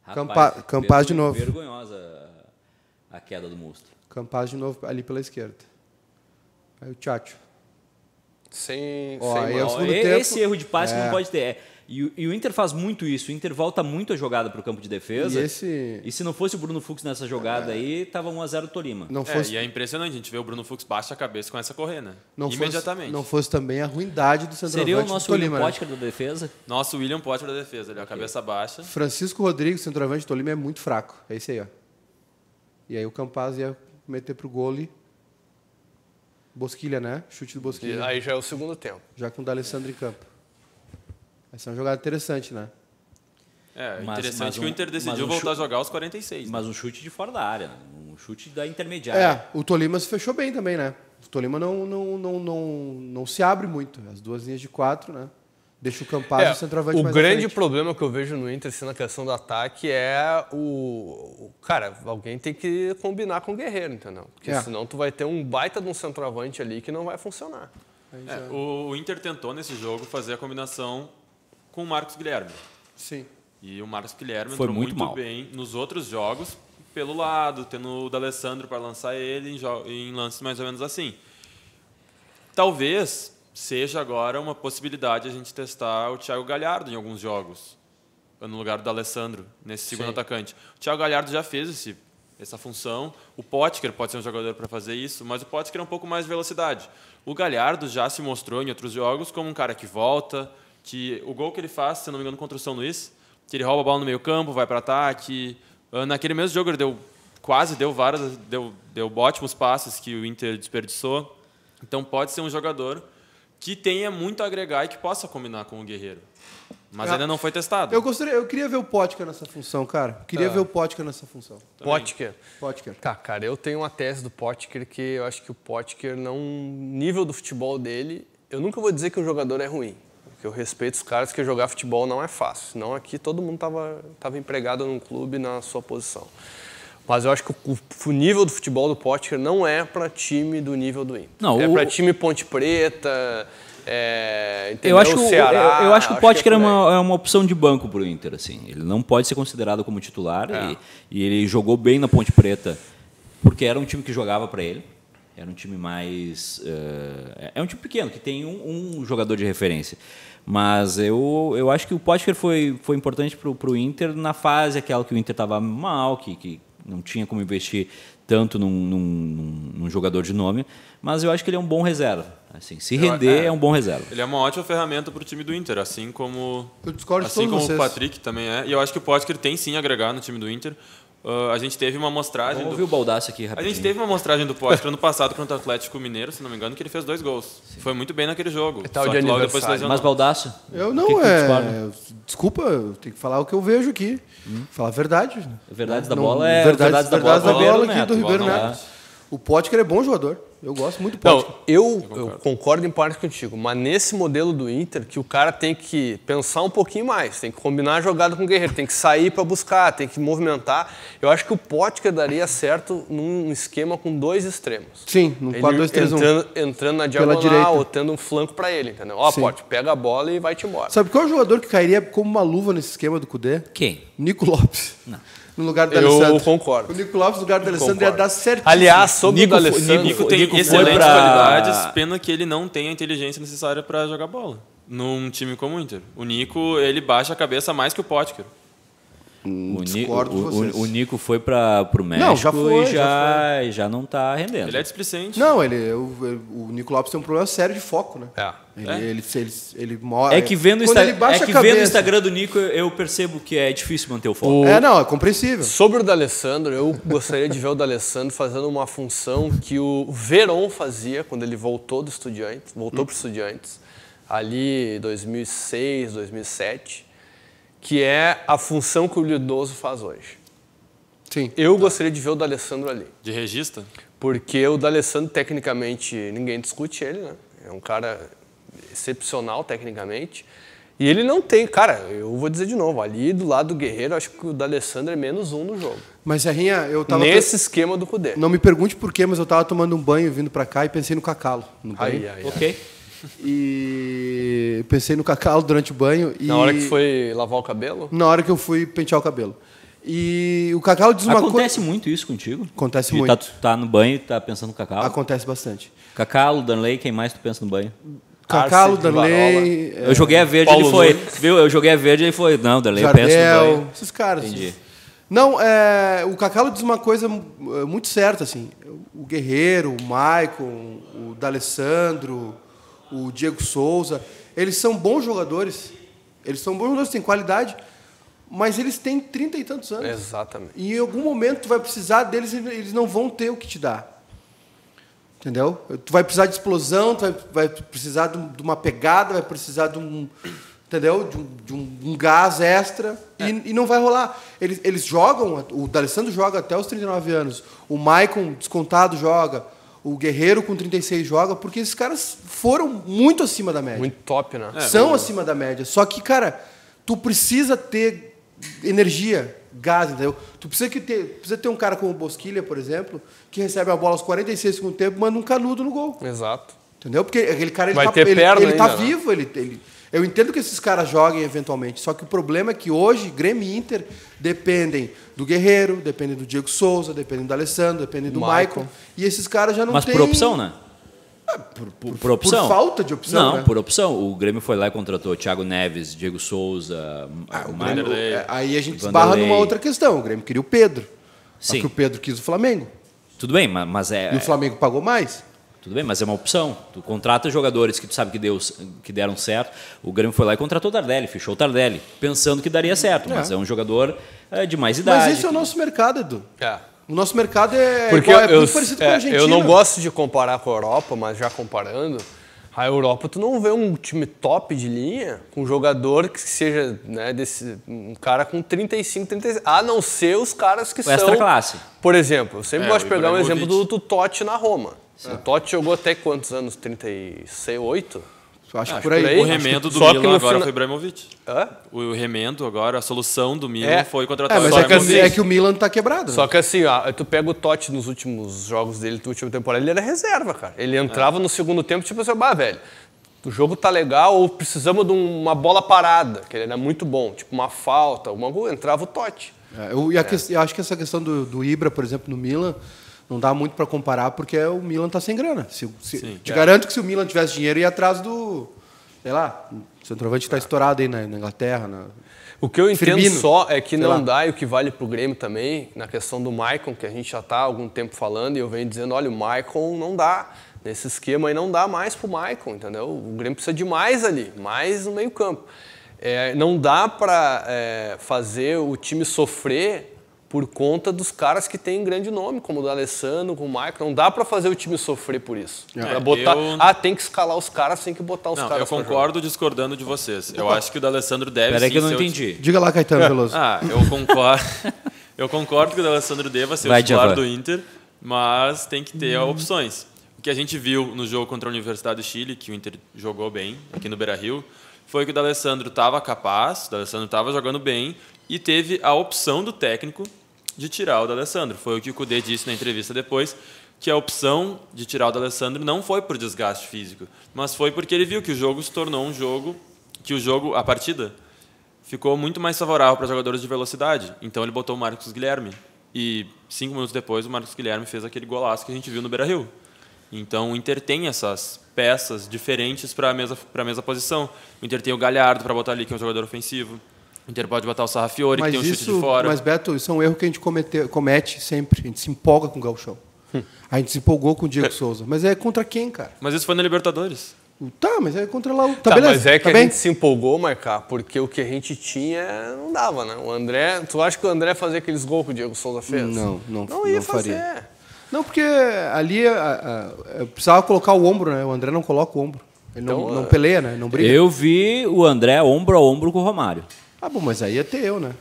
Rapaz, Campa Campaz de novo. Vergonhosa a queda do monstro. Campaz de novo ali pela esquerda. Aí o Tchatcho. Sem, Ó, sem aí, é o segundo Esse erro de passe é. que não pode ter. É, e, e, o Inter faz muito isso. O Inter volta muito a jogada para o campo de defesa. E, esse... e, se não fosse o Bruno Fux nessa jogada é. aí, tava 1x0 o Tolima. Não é, fosse... É, e é impressionante a gente vê o Bruno Fux baixa a cabeça e começa a correr, né? Não Imediatamente. Fosse, não fosse também a ruindade do centroavante Seria o nosso William né? Potker da defesa? Nosso William Potker da defesa, ele, é a cabeça baixa. Francisco Rodrigues, centroavante do Tolima, é muito fraco. É isso aí, ó. E aí o Campaz ia meter para gol e... Bosquilha, né? Chute do Bosquilha. E aí já é o segundo tempo. Já com o D'Alessandro em campo. Vai ser uma jogada interessante, né? É, mas, interessante mas que um, o Inter decidiu um voltar a jogar aos 46. Né? Mas né? um chute de fora da área, um chute da intermediária. É, o Tolima se fechou bem também, né? O Tolima não, não, não, não, não se abre muito. As duas linhas de quatro, né? Deixa o Campazzo é, o centroavante O grande problema que eu vejo no Inter, assim, na questão do ataque, é o, o, Cara, alguém tem que combinar com o Guerreiro, entendeu? Porque é. senão tu vai ter um baita de um centroavante ali que não vai funcionar. É, o, o Inter tentou nesse jogo fazer a combinação com o Marcos Guilherme. Sim. E o Marcos Guilherme Foi entrou muito, muito bem nos outros jogos, pelo lado, tendo o D'Alessandro para lançar ele em, em lances mais ou menos assim. Talvez seja agora uma possibilidade a gente testar o Thiago Galhardo em alguns jogos, no lugar do Alessandro, nesse segundo Sim. atacante. O Thiago Galhardo já fez esse, essa função, o Potker pode ser um jogador para fazer isso, mas o Potker é um pouco mais de velocidade. O Galhardo já se mostrou em outros jogos como um cara que volta, que o gol que ele faz, se não me engano, contra o São Luís, que ele rouba a bola no meio campo, vai para ataque. Ah, naquele mesmo jogo ele deu quase deu várias deu deu ótimos passes que o Inter desperdiçou. Então pode ser um jogador que tenha muito a agregar e que possa combinar com o Guerreiro. Mas ah, ainda não foi testado. Eu gostaria, eu queria ver o Potker nessa função, cara. queria ah. ver o Potker nessa função. Também. Potker. Potker. Tá, cara, eu tenho uma tese do Potker que eu acho que o Potker não nível do futebol dele, eu nunca vou dizer que um jogador é ruim que eu respeito os caras que jogar futebol não é fácil. Senão aqui todo mundo estava tava empregado num clube na sua posição. Mas eu acho que o, o nível do futebol do Potker não é para time do nível do Inter. Não, é o... para time Ponte Preta, é, eu acho, Ceará, eu, eu acho que o é Potker é, é, uma, é uma opção de banco para o Inter. Assim. Ele não pode ser considerado como titular. É. E, e ele jogou bem na Ponte Preta porque era um time que jogava para ele. Era um time mais. Uh, é um time pequeno, que tem um, um jogador de referência. Mas eu, eu acho que o Potker foi, foi importante para o Inter na fase aquela que o Inter estava mal, que, que não tinha como investir tanto num, num, num, jogador de nome, mas eu acho que ele é um bom reserva. Assim, se render eu, é, é, um bom reserva. Ele é uma ótima ferramenta para o time do Inter, assim como eu assim como o Patrick também é. E eu acho que o Potker tem sim agregar no time do Inter. Uh, a gente teve uma amostragem. Vamos do... ouvir o aqui rapidinho. A gente teve uma amostragem do ano passado contra o Atlético Mineiro, se não me engano, que ele fez dois gols. Sim. Foi muito bem naquele jogo. É tal de aniversário. Mas Baldaço? Eu não, que é. Desculpa, eu tenho que falar o que eu vejo aqui. Hum? Falar a verdade. Né? Verdades da bola é. Verdades, da, bola, é aqui né? do Ribeiro Neto. Neto. O Potker é bom jogador. Eu gosto muito do Potker. Não, eu, eu, concordo. eu concordo em parte contigo, mas nesse modelo do Inter, que o cara tem que pensar um pouquinho mais, tem que combinar a jogada com o Guerreiro, tem que sair para buscar, tem que movimentar. Eu acho que o Potker daria certo num esquema com dois extremos. Sim, num 4-2-3-1. Entrando, entrando na diagonal, ou tendo um flanco para ele, entendeu? Ó, Pote, pega a bola e vai-te embora. Sabe qual é o jogador que cairia como uma luva nesse esquema do Cudê? Quem? Nico Lopes. Não no lugar do Alessandro. Eu concordo. O Nico Lopes no lugar do Alessandro ia dar certinho. Aliás, sobre Nico, o Alessandro, Nico tem Nico excelentes pra... qualidades, pena que ele não tem a inteligência necessária para jogar bola num time como o Inter. O Nico, ele baixa a cabeça mais que o Potker. O, o, o Nico foi para o México não, já foi, e já, já, já não está rendendo. Ele é displicente. Não, ele, o, o Nico Lopes tem um problema sério de foco, né? É. Ele, é. ele, ele, ele, mora. É que vendo, Insta... é que vendo o Instagram do Nico, eu percebo que é difícil manter o foco. O... É, não, é compreensível. Sobre o D'Alessandro, eu gostaria de ver o D'Alessandro fazendo uma função que o Veron fazia quando ele voltou do Estudiantes, voltou hum. para os Estudiantes, ali 2006, 2007 que é a função que o lidoso faz hoje. Sim. Eu tá. gostaria de ver o D'Alessandro ali. De regista? Porque o D'Alessandro, tecnicamente, ninguém discute ele, né? É um cara excepcional tecnicamente. E ele não tem, cara, eu vou dizer de novo, ali do lado do Guerreiro, acho que o D'Alessandro é menos um no jogo. Mas, Serrinha, eu tava... Nesse esquema do poder. Não me pergunte por quê, mas eu tava tomando um banho vindo para cá e pensei no Cacalo. No banho. Aí, aí, ok. Aí. [laughs] e pensei no cacau durante o banho. Na hora que foi lavar o cabelo? Na hora que eu fui pentear o cabelo. E o cacau diz uma coisa. Acontece co... muito isso contigo? Acontece muito. Tá, tu tá no banho e tá pensando no cacau? Acontece bastante. Cacau, Danley, quem mais tu pensa no banho? Cacau, Danley. É... Eu joguei a verde, e ele foi. Viu? Eu joguei a verde e ele foi. Não, Danley, eu penso no banho. Esses caras. Entendi. Não, é, o cacau diz uma coisa é, muito certa, assim. O Guerreiro, o Maicon, o D'Alessandro, o Diego Souza, eles são bons jogadores. Eles são bons jogadores, têm qualidade, mas eles têm trinta e tantos anos. Exatamente. E em algum momento tu vai precisar deles, eles não vão ter o que te dá. Entendeu? Tu vai precisar de explosão, tu vai, vai precisar de, de, uma pegada, vai precisar de um. Entendeu? De um, de um, um gás extra. É. E, e, não vai rolar. Eles, eles jogam, o D'Alessandro joga até os 39 anos. O Maicon, descontado, joga o Guerreiro com 36 joga, porque esses caras foram muito acima da média. Muito top, né? É, São é, acima da média. Só que, cara, tu precisa ter energia, gás, entendeu? Tu precisa, que ter, precisa ter um cara como o Bosquilha, por exemplo, que recebe a bola aos 46 segundos tempo, manda um canudo no gol. Exato. Entendeu? Porque aquele cara ele Vai tá, ele, ele tá ainda, tá vivo, ele, ele eu entendo que esses caras joguem eventualmente, só que o problema é que hoje Grêmio e Inter dependem do Guerreiro, dependem do Diego Souza, dependem do Alessandro, dependem do Michael. Michael e esses caras já não Mas têm... Mas por opção, né? É, por, por, por, opção. Por falta de opção. Não, né? por opção. O Grêmio foi lá e contratou Thiago Neves, Diego Souza. Ah, o Grêmio, é, aí a gente esbarra numa outra questão. O Grêmio queria o Pedro. Sim. Só que o Pedro quis o Flamengo. Tudo bem, mas é. E o Flamengo pagou mais? Tudo bem, mas é uma opção. Tu contrata jogadores que tu sabe que, deu, que deram certo. O Grêmio foi lá e contratou o Tardelli, fechou o Tardelli, pensando que daria certo, mas é, é um jogador é, de mais idade. Mas esse é o nosso mercado, Edu. É. O nosso mercado é, Porque igual, é eu, muito parecido é, com a Argentina. Eu não gosto de comparar com a Europa, mas já comparando, a Europa tu não vê um time top de linha com um jogador que seja né, desse, um cara com 35, 36, a não ser os caras que o são... Extra classe. Por exemplo, eu sempre é, gosto de pegar um exemplo do, do Totti na Roma. O Totti jogou até quantos anos? 38? Acho, acho que por aí. Por aí. O remendo do Milan agora final... foi Ibrahimovic. Hã? O remendo agora, a solução do Milan é. foi contratar é, mas o é que, assim, é que o Milan tá quebrado. Né? Só né? que assim, ó, tu pega o Totti nos últimos jogos dele, na última temporada, ele era reserva, cara. Ele entrava é. no segundo tempo, tipo assim, bah, velho, o jogo tá legal ou precisamos de uma bola parada, que ele era muito bom, tipo uma falta, uma gol, entrava o Totti. É, eu, e a que, eu acho que essa questão do, do Ibra, por exemplo, no Milan não dá muito para comparar porque o Milan está sem grana. Se, se Sim, te é. garanto que se o Milan tivesse dinheiro ia atrás do, sei lá, o centroavante está estourado aí na, na Inglaterra. Na... O que eu entendo Firmino, só é que não lá. dá e o que vale para o Grêmio também, na questão do Maicon, que a gente já está há algum tempo falando e eu venho dizendo, olha, o Maicon não dá. Nesse esquema aí não dá mais para o Maicon, entendeu? O Grêmio precisa de mais ali, mais no meio campo. É, não dá para é, fazer o time sofrer por conta dos caras que têm grande nome, como o do Alessandro, o Michael. Não dá para fazer o time sofrer por isso. É, pra botar, eu... ah, tem que escalar os caras, tem que botar os não, caras. Eu concordo discordando de vocês. Eu acho que o do Alessandro deve Peraí que eu não entendi. Time. Diga lá, Caetano ah, Veloso. Ah, eu concordo. [laughs] eu concordo que o do Alessandro deva ser Vai o titular do Inter, mas tem que ter hum. opções. O que a gente viu no jogo contra a Universidade do Chile, que o Inter jogou bem aqui no Beira-Rio, foi que o Alessandro estava capaz, o Alessandro estava jogando bem e teve a opção do técnico de tirar o D'Alessandro. Foi o que o Cudê disse na entrevista depois, que a opção de tirar o D'Alessandro não foi por desgaste físico, mas foi porque ele viu que o jogo se tornou um jogo que o jogo, a partida ficou muito mais favorável para jogadores de velocidade. Então ele botou o Marcos Guilherme e cinco minutos depois o Marcos Guilherme fez aquele golaço que a gente viu no Beira-Rio. Então o Inter tem essas peças diferentes para a mesma, mesma posição. O Inter tem o Galhardo para botar ali, que é um jogador ofensivo. O Inter pode botar o Sarrafiori, mas que tem um isso, chute de fora. Mas, Beto, isso é um erro que a gente comete, comete sempre. A gente se empolga com o Galchão. Hum. A gente se empolgou com o Diego é. Souza. Mas é contra quem, cara? Mas isso foi na Libertadores. Tá, mas é contra lá o. Tá, tá beleza, mas é que tá a bem? gente se empolgou marcar, porque o que a gente tinha não dava, né? O André. Tu acha que o André fazia aqueles gols que o Diego Souza fez? Não, não, não ia não fazer. Faria. Não, porque ali a, a, precisava colocar o ombro, né? O André não coloca o ombro. Ele então, não, não, é. peleia, né? Não briga. Eu vi o André ombro a ombro com o Romário. Ah, bom, mas aí ia é ter eu, né?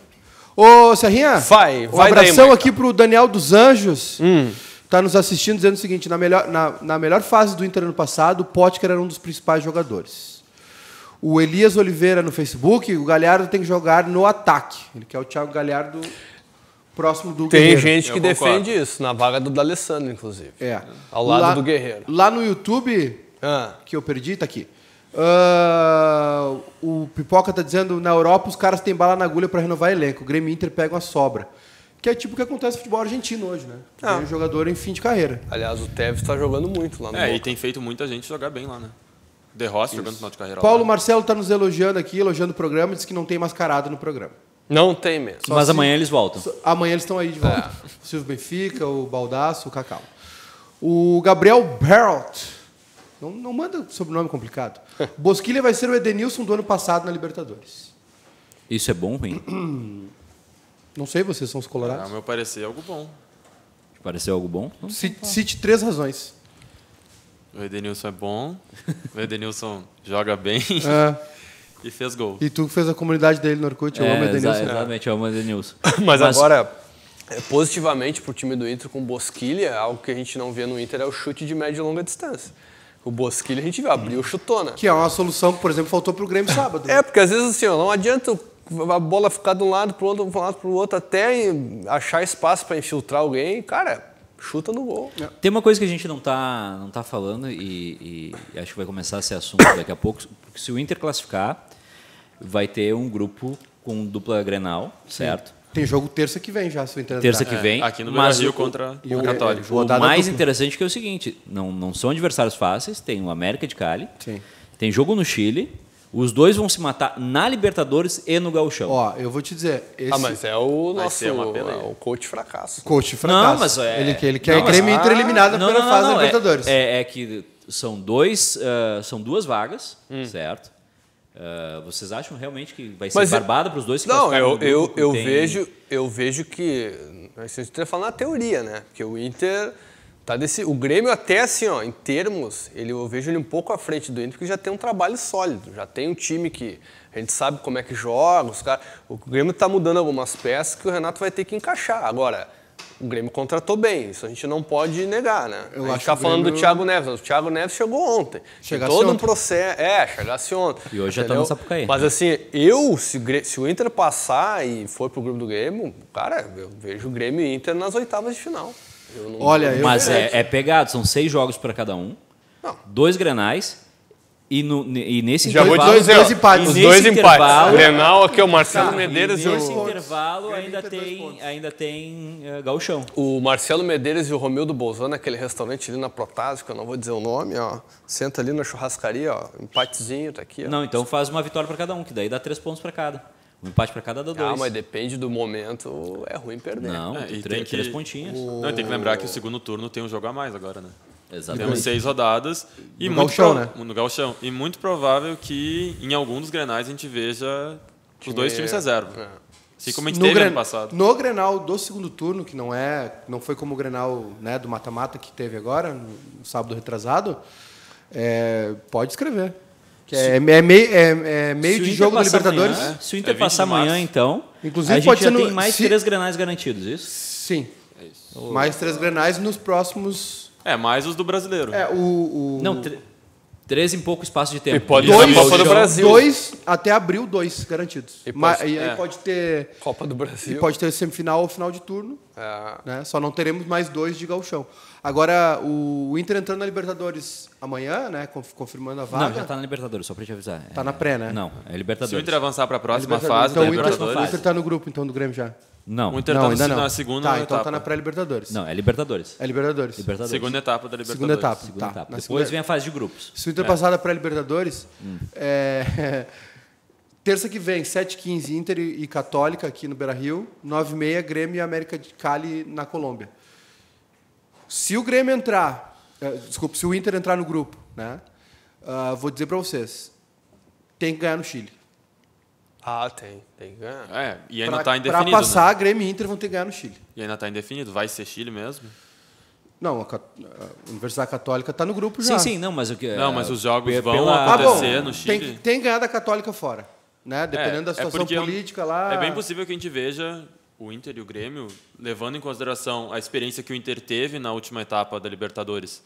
Ô, Serrinha, vai, um vai abração daí, aqui pro Daniel dos Anjos. Hum. Tá nos assistindo dizendo o seguinte: na melhor, na, na melhor fase do Inter ano passado, o Potker era um dos principais jogadores. O Elias Oliveira no Facebook, o Galhardo tem que jogar no ataque. Ele quer é o Thiago Galhardo próximo do tem Guerreiro. Tem gente que defende isso, na vaga do D'Alessandro, inclusive. É. Ao lado lá, do Guerreiro. Lá no YouTube, ah. que eu perdi, tá aqui. Uh, o Pipoca tá dizendo, na Europa os caras têm bala na agulha para renovar elenco. O Grêmio e Inter pegam a sobra. Que é tipo o que acontece no futebol argentino hoje, né? Ah. Tem um jogador em fim de carreira. Aliás, o Tevez está jogando muito lá no É, Boca. e tem feito muita gente jogar bem lá, né? De Rossi Isso. jogando final de carreira. Paulo lá. Marcelo está nos elogiando aqui, elogiando o programa, diz que não tem mascarado no programa. Não tem mesmo. Só Mas se... amanhã eles voltam. Amanhã eles estão aí de volta. É. O Silvio Benfica, o Baldaço, o Cacau. O Gabriel Beralt não, não manda sobrenome complicado. [laughs] Bosquilha vai ser o Edenilson do ano passado na Libertadores. Isso é bom, ruim? [clears throat] Não sei, vocês são os colorados. ao meu parecer é algo bom. pareceu algo bom? cite, cite três razões. O Edenilson é bom, o Edenilson [laughs] joga bem é. [laughs] e fez gol. E tu que fez a comunidade dele no Orkut, eu é, amo o Edenilson. Exa exatamente, eu amo o Edenilson. Mas, Mas agora, é, positivamente para o time do Inter com Bosquilha, é algo que a gente não vê no Inter é o chute de média e longa distância. O Bosquilha a gente viu abriu chutona. Né? Que é uma solução que, por exemplo, faltou para o Grêmio sábado. é, porque às vezes assim, ó, não adianta a bola ficar de um lado para o outro, de um lado para o outro, até achar espaço para infiltrar alguém. Cara, chuta no gol. É. Tem uma coisa que a gente não tá, não tá falando e, e acho que vai começar a ser assunto daqui a pouco. Porque se o Inter classificar, vai ter um grupo com dupla Grenal, certo? Sim. Tem jogo terça que vem já, se o Inter Terça que vem. É, aqui no Brasil o, contra o Católico. É o mais dupla. interessante é que é o seguinte, não, não são adversários fáceis, tem o América de Cali, Sim. tem jogo no Chile, os dois vão se matar na Libertadores e no Gauchão. Ó, eu vou te dizer. Esse... Ah, mas é o nosso. É o coach fracasso. Coach fracasso. Não, mas é. Ele, ele quer ah, não, Grêmio mas... Inter eliminado na fase da é- Libertadores. É, é, é, que são dois, uh, são duas vagas, hum. certo? Uh, vocês acham realmente que vai ser Mas barbada para os dois? Não, eu, eu, eu, tem... vejo, eu vejo que. A gente está falando na teoria, né? Porque o Inter. Tá desse, o Grêmio até assim, ó, em termos, ele, eu vejo ele um pouco à frente do Inter, porque já tem um trabalho sólido, já tem um time que a gente sabe como é que joga, os caras. O Grêmio está mudando algumas peças que o Renato vai ter que encaixar. Agora, o Grêmio contratou bem, isso a gente não pode negar, né? Eu a gente está falando Grêmio... do Thiago Neves, o Thiago Neves chegou ontem. Chegasse todo ontem. um processo. É, chegasse ontem. E hoje entendeu? já tá no Sapucaí. Mas né? assim, eu, se, se, o Inter passar e for pro grupo do Grêmio, cara, eu vejo o Grêmio e Inter nas oitavas de final. Eu não... Olha, eu Mas é, é, pegado, são seis jogos para cada um, não. dois grenais e, no, e nesse Já intervalo. Já dois, dois empates. Os dois empates. Renal aqui é o Marcelo tá, Medeiras e, e o. Nesse intervalo ainda tem, ainda tem uh, eh, Galchão. O Marcelo Medeiros e o Romildo Bolzano, naquele restaurante ali na Protásio, que eu não vou dizer o nome, ó. Senta ali na churrascaria, ó. Empatezinho, tá aqui, ó. Não, então faz uma vitória para cada um, que daí dá três pontos para cada. Um empate para cada dá ah, dois. Ah, mas depende do momento, é ruim perder. Não, é, tem três, que... três pontinhas. O... Não, tem que lembrar que o segundo turno tem um jogo a mais agora, né? Exatamente. Temos seis rodadas. E no Galchão, né? No Galchão. E muito provável que em algum dos Grenais a gente veja os dois times reserva. É. Assim como a gente no teve Gren... ano passado. No Grenal do segundo turno, que não é não foi como o Grenal né, do mata-mata que teve agora, no sábado retrasado, é, pode escrever. Que é, é, meio, é, é meio de jogo da Libertadores. Amanhã, se o Inter é passar amanhã, então, Inclusive, a gente já no... tem mais se... três Grenais garantidos, isso? Sim. É isso. Mais três Grenais nos próximos é, mais os do brasileiro. É, o. o... Não, tre... em pouco espaço de tempo. E pode dois, tá Copa do Brasil. Dois, até abril, dois garantidos. E, Mas, pode, e aí é. pode ter. Copa do Brasil. E pode ter semifinal ou final de turno. É. Né? Só não teremos mais dois de Galchão. Agora, o Inter entrando na Libertadores amanhã, né? Confirmando a vaga. Não, já tá na Libertadores, só para te avisar. Tá é, na pré, né? Não, é Libertadores. Se o Inter avançar para a é próxima fase, tá então, o Inter, tá o Inter tá no grupo, então, do Grêmio já. Não. O Inter tá não, tá ainda na não. segunda tá, então etapa. então tá na pré-Libertadores. Não, é Libertadores. É Libertadores. É Libertadores. Segunda etapa da Libertadores. Segunda etapa. Segunda tá. etapa. Depois segunda... vem a fase de grupos. Se o Inter é. passar da pré-Libertadores, hum. é... [laughs] terça que vem, 7h15, Inter e Católica aqui no Beira-Rio, 9h30, Grêmio e América de Cali na Colômbia. Se o Grêmio entrar, é, desculpa, se o Inter entrar no grupo, né? Uh, vou dizer para vocês, tem que ganhar no Chile. Ah, tem. Tem que ganhar. É, e ainda está indefinido. Para passar, né? Grêmio e Inter vão ter que ganhar no Chile. E ainda está indefinido. Vai ser Chile mesmo? Não, a, a Universidade Católica está no grupo já. Sim, sim, não, mas o que. Não, mas os jogos vão ah, acontecer bom, no Chile. Tem, tem que ganhar da Católica fora. Né? É, Dependendo é, da situação é política lá. É bem possível que a gente veja o Inter e o Grêmio, levando em consideração a experiência que o Inter teve na última etapa da Libertadores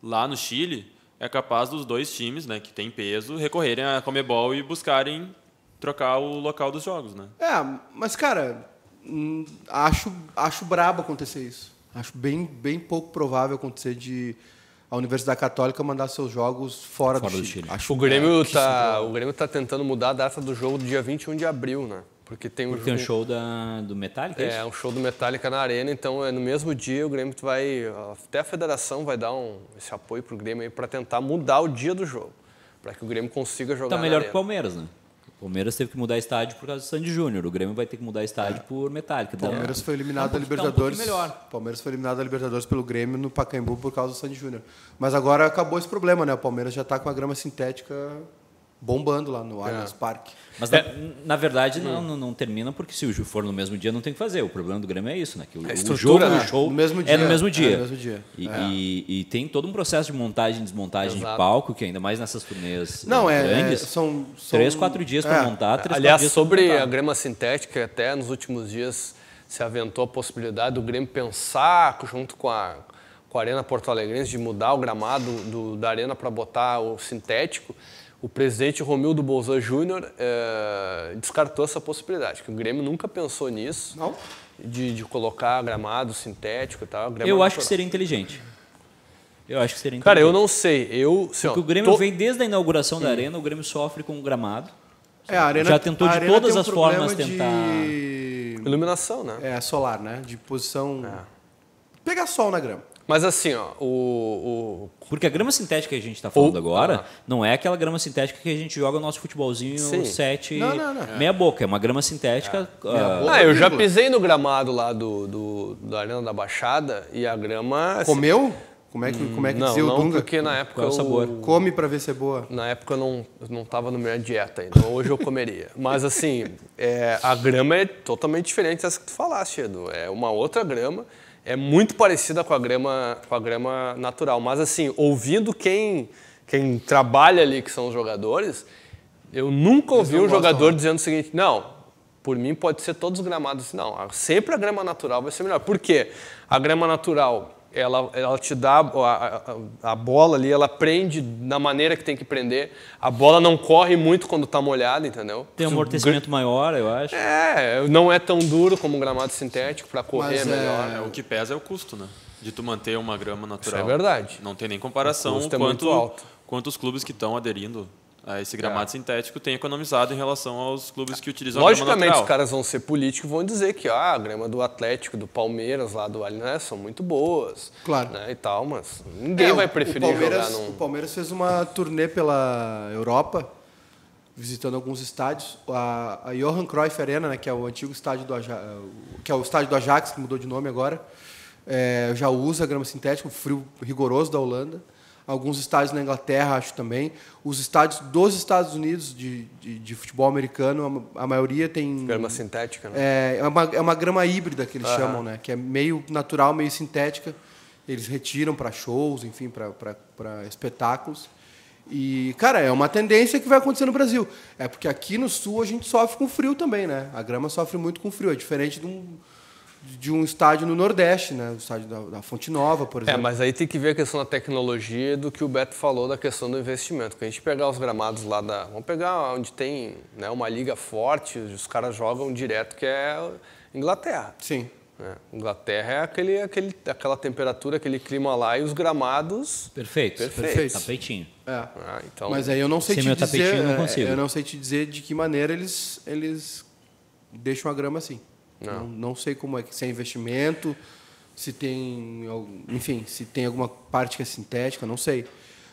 lá no Chile, é capaz dos dois times, né, que tem peso, recorrerem à Comebol e buscarem trocar o local dos jogos, né? É, mas, cara, hum, acho, acho brabo acontecer isso. Acho bem, bem pouco provável acontecer de a Universidade Católica mandar seus jogos fora, fora do, Chile. do, Chile. Acho o Grêmio está é o Grêmio tá tentando mudar a data do jogo do dia 21 de abril, né? Porque tem um, Porque jogo, tem um show da, do Metallica, é, é um show do Metallica na arena, então é no mesmo dia o Grêmio vai até a federação vai dar um, esse apoio pro Grêmio aí para tentar mudar o dia do jogo, para que o Grêmio consiga jogar Tá melhor que o Palmeiras, né? O Palmeiras teve que mudar estádio por causa do Sandy Júnior. O Grêmio vai ter que mudar estádio é. por Metallica. O então, Palmeiras é. foi eliminado um da Libertadores. um melhor. Palmeiras foi eliminado da Libertadores pelo Grêmio no Pacaembu por causa do Sandy Júnior. Mas agora acabou esse problema, né? O Palmeiras já está com a grama sintética bombando lá no é. Allianz é. Parque. Mas, é. na, na, verdade, hum. não, não, não, termina, porque se o for no mesmo dia, não tem o que fazer. O problema do Grêmio é isso, né? Que o, é o jogo o né? show no mesmo dia. é no mesmo é, dia. É no mesmo dia. E, e, e, tem todo um processo de montagem e desmontagem Exato. de palco, que ainda mais nessas turnês não, grandes, é, são, são, Três, quatro dias para montar. Três, Aliás, sobre a grama sintética, até nos últimos dias se aventou a possibilidade do Grêmio pensar, junto com a, com a Arena Porto Alegrense, de mudar o gramado do, da arena para botar o sintético o presidente Romildo Bolzan Júnior é, descartou essa possibilidade, que o Grêmio nunca pensou nisso. Não? De, de colocar gramado sintético e tal. Eu acho que seria inteligente. Eu acho que seria inteligente. Cara, eu não sei. Eu, assim, Porque ó, o Grêmio tô... vem desde a inauguração Sim. da arena, o Grêmio sofre com o gramado. É, a arena, Já tentou de todas um as formas de... tentar. Iluminação, né? É, solar, né? De posição. É. Pegar sol na grama. Mas assim, ó, o, o... Porque a grama sintética que a gente está falando o... agora ah. não é aquela grama sintética que a gente joga o nosso futebolzinho Sim. sete não, não, não. meia boca. É uma grama sintética. É. Uh... Ah, eu já pisei no gramado lá do, do, da Arena da Baixada e a grama. Assim, Comeu? como é que, como é que hum, não, dizia não, Dunga? porque na época. Qual é o sabor? Eu, Come para ver se é boa. Na época eu não, não na minha dieta ainda. Então hoje eu comeria. [laughs] Mas assim, é, a grama é totalmente diferente dessa que tu falaste, Edu. É uma outra grama é muito parecida com a grama, com a grama natural. Mas assim, ouvindo quem, quem trabalha ali, que são os jogadores, eu nunca ouvi um jogador né? dizendo o seguinte, não, por mim pode ser todos gramados. Não, sempre a grama natural vai ser melhor. Por quê? A grama natural ela, ela te dá a, a, a, bola ali, ela prende da maneira que tem que prender. A bola não corre muito quando está molhada, entendeu? Tem um é amortecimento Gr maior, eu acho. É, não é tão duro como um gramado sintético para correr Mas, é melhor. É, o que pesa é o custo, né? De tu manter uma grama natural. Isso é verdade. Não tem nem comparação o custo é quanto, muito alto. quanto os clubes que estão aderindo ah, esse gramado é. sintético tem economizado em relação aos clubes que utilizam Logicamente, os caras vão ser políticos e vão dizer que ah, a grama do Atlético, do Palmeiras, lá do Alien, né, são muito boas. Claro. Né, e tal, mas ninguém é, vai preferir o jogar num... O Palmeiras fez uma turnê pela Europa, visitando alguns estádios. A, a Johan Cruyff Arena, né, que é o antigo estádio do Ajax, que é o estádio do Ajax, que mudou de nome agora, é, já usa grama sintética, o frio rigoroso da Holanda alguns estádios na Inglaterra, acho também. Os estádios dos Estados Unidos de, de, de futebol americano, a, maioria tem. Grama sintética, né? É, é, uma, é uma grama híbrida que eles uhum. chamam, né? Que é meio natural, meio sintética. Eles retiram para shows, enfim, para espetáculos. E, cara, é uma tendência que vai acontecer no Brasil. É porque aqui no sul a gente sofre com frio também, né? A grama sofre muito com frio. É diferente de um de um estádio no Nordeste, né? O estádio da, da, Fonte Nova, por é, exemplo. É, mas aí tem que ver a questão da tecnologia do que o Beto falou da questão do investimento. Que a gente pegar os gramados lá da. Vamos pegar onde tem né, uma liga forte, os caras jogam direto, que é Inglaterra. Sim. É, Inglaterra é aquele, aquele, aquela temperatura, aquele clima lá e os gramados. Perfeito, perfeito. Tapetinho. É. Ah, então, mas aí eu não sei Sem te meu dizer. Tapetinho, não é, consigo. Eu não sei te dizer de que maneira eles, eles deixam a grama assim. Não. não. não sei como é que se é investimento, se tem, enfim, se tem alguma parte que é sintética, não sei.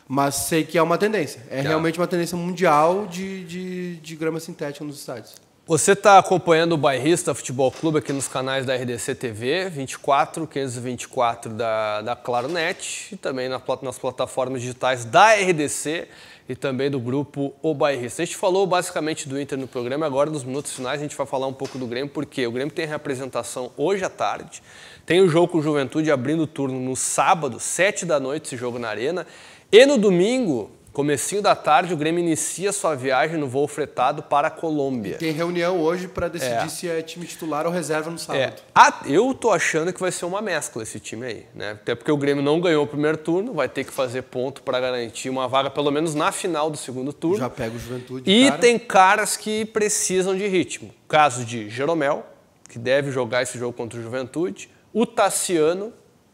Mas sei que é uma tendência. É tá. realmente uma tendência mundial de, de, de grama sintética nos estádios. Você está acompanhando o Bairrista Futebol Clube aqui nos canais da RDC TV, 24, 524 da, da Claro Net e também nas plataformas digitais da RDC e também do grupo O Bairrista. A gente falou basicamente do Inter no programa, agora nos minutos finais a gente vai falar um pouco do Grêmio, porque o Grêmio tem representação hoje à tarde, tem o jogo com o Juventude abrindo o turno no sábado, sete da noite, esse jogo na Arena, e no domingo, Comecinho da tarde, o Grêmio inicia sua viagem no voo fretado para a Colômbia. tem reunião hoje para é. decidir é. se é time titular ou reserva no sábado. É. Ah, eu tô achando que vai ser uma mescla esse time aí, né? Até porque o Grêmio não ganhou o primeiro turno, vai ter que fazer ponto para garantir uma vaga pelo menos na final do segundo turno. Já pega o Juventude. E cara. tem caras que precisam de ritmo. Caso de Jeromel, que deve jogar esse jogo contra o Juventude, o Tassiano,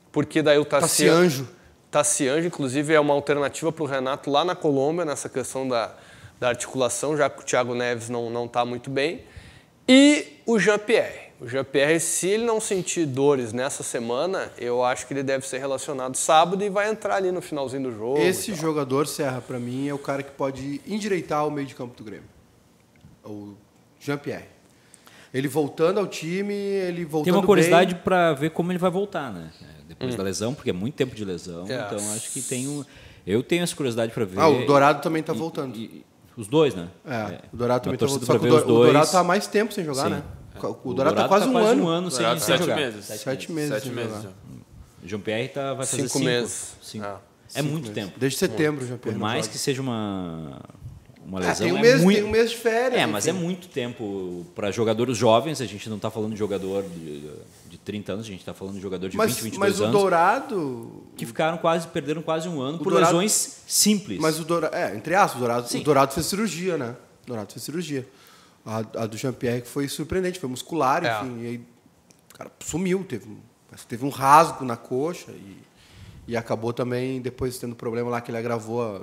porque daí o Tassiano. Tassianjo Tassiange, inclusive, é uma alternativa para o Renato lá na Colômbia, nessa questão da, da articulação, já que o Thiago Neves não está muito bem. E o Jean-Pierre. O Jean-Pierre, se ele não sentir dores nessa semana, eu acho que ele deve ser relacionado sábado e vai entrar ali no finalzinho do jogo. Esse jogador, Serra, para mim, é o cara que pode endireitar o meio de campo do Grêmio. O Jean-Pierre. Ele voltando ao time, ele voltando Tem uma curiosidade para ver como ele vai voltar, né? depois hum. da lesão, porque é muito tempo de lesão. É. Então acho que tem um. Eu tenho essa curiosidade para ver. Ah, o Dourado também está voltando. E, os dois, né? É, é. o Dourado também está voltando. Só que o, Do, o Dourado está há mais tempo sem jogar, Sim. né? É. O Dourado está quase, tá um, quase ano. um ano. sem, sem jogar. Meses. Sete, sete meses. Sete meses. Hum. João meses. pierre tá, vai fazer cinco. Cinco meses. Cinco. Ah, é cinco muito meses. tempo. Desde setembro, João pierre Por mais que seja uma uma ah, lesão. Ah, tem, um é mês, muito... tem um mês de férias. É, enfim. mas é muito tempo para jogadores jovens. A gente não está falando de jogador de, 30 anos, a gente está falando de jogador de mas, 20, 22 anos. Mas o Dourado... Que ficaram quase, perderam quase um ano por Dourado, lesões simples. Mas o Dourado, é, entre aspas, o Dourado, Sim. o Dourado fez cirurgia, né? O Dourado fez cirurgia. A, a do Jean-Pierre que foi surpreendente, foi muscular, é. enfim. E aí, o cara sumiu, teve, teve um rasgo na coxa e, e acabou também, depois tendo problema lá que ele agravou, a,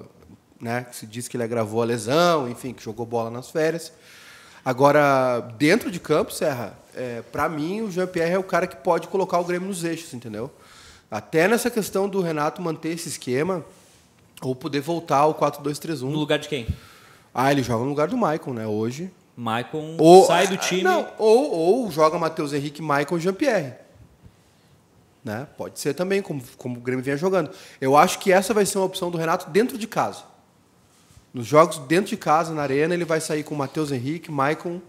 né? Que se diz que ele agravou a lesão, enfim, que jogou bola nas férias. Agora, dentro de campo, Serra, é, para mim o Jean-Pierre é o cara que pode colocar o Grêmio nos eixos, entendeu? Até nessa questão do Renato manter esse esquema ou poder voltar ao 4-2-3-1. No lugar de quem? Ah, ele joga no lugar do Maicon, né? Hoje. Maicon ou, sai do time. Não, ou, ou joga Matheus Henrique, Maicon e Jean-Pierre. Né? Pode ser também, como, como o Grêmio vinha jogando. Eu acho que essa vai ser uma opção do Renato dentro de casa. Nos jogos dentro de casa, na arena, ele vai sair com o Matheus Henrique, Maicon,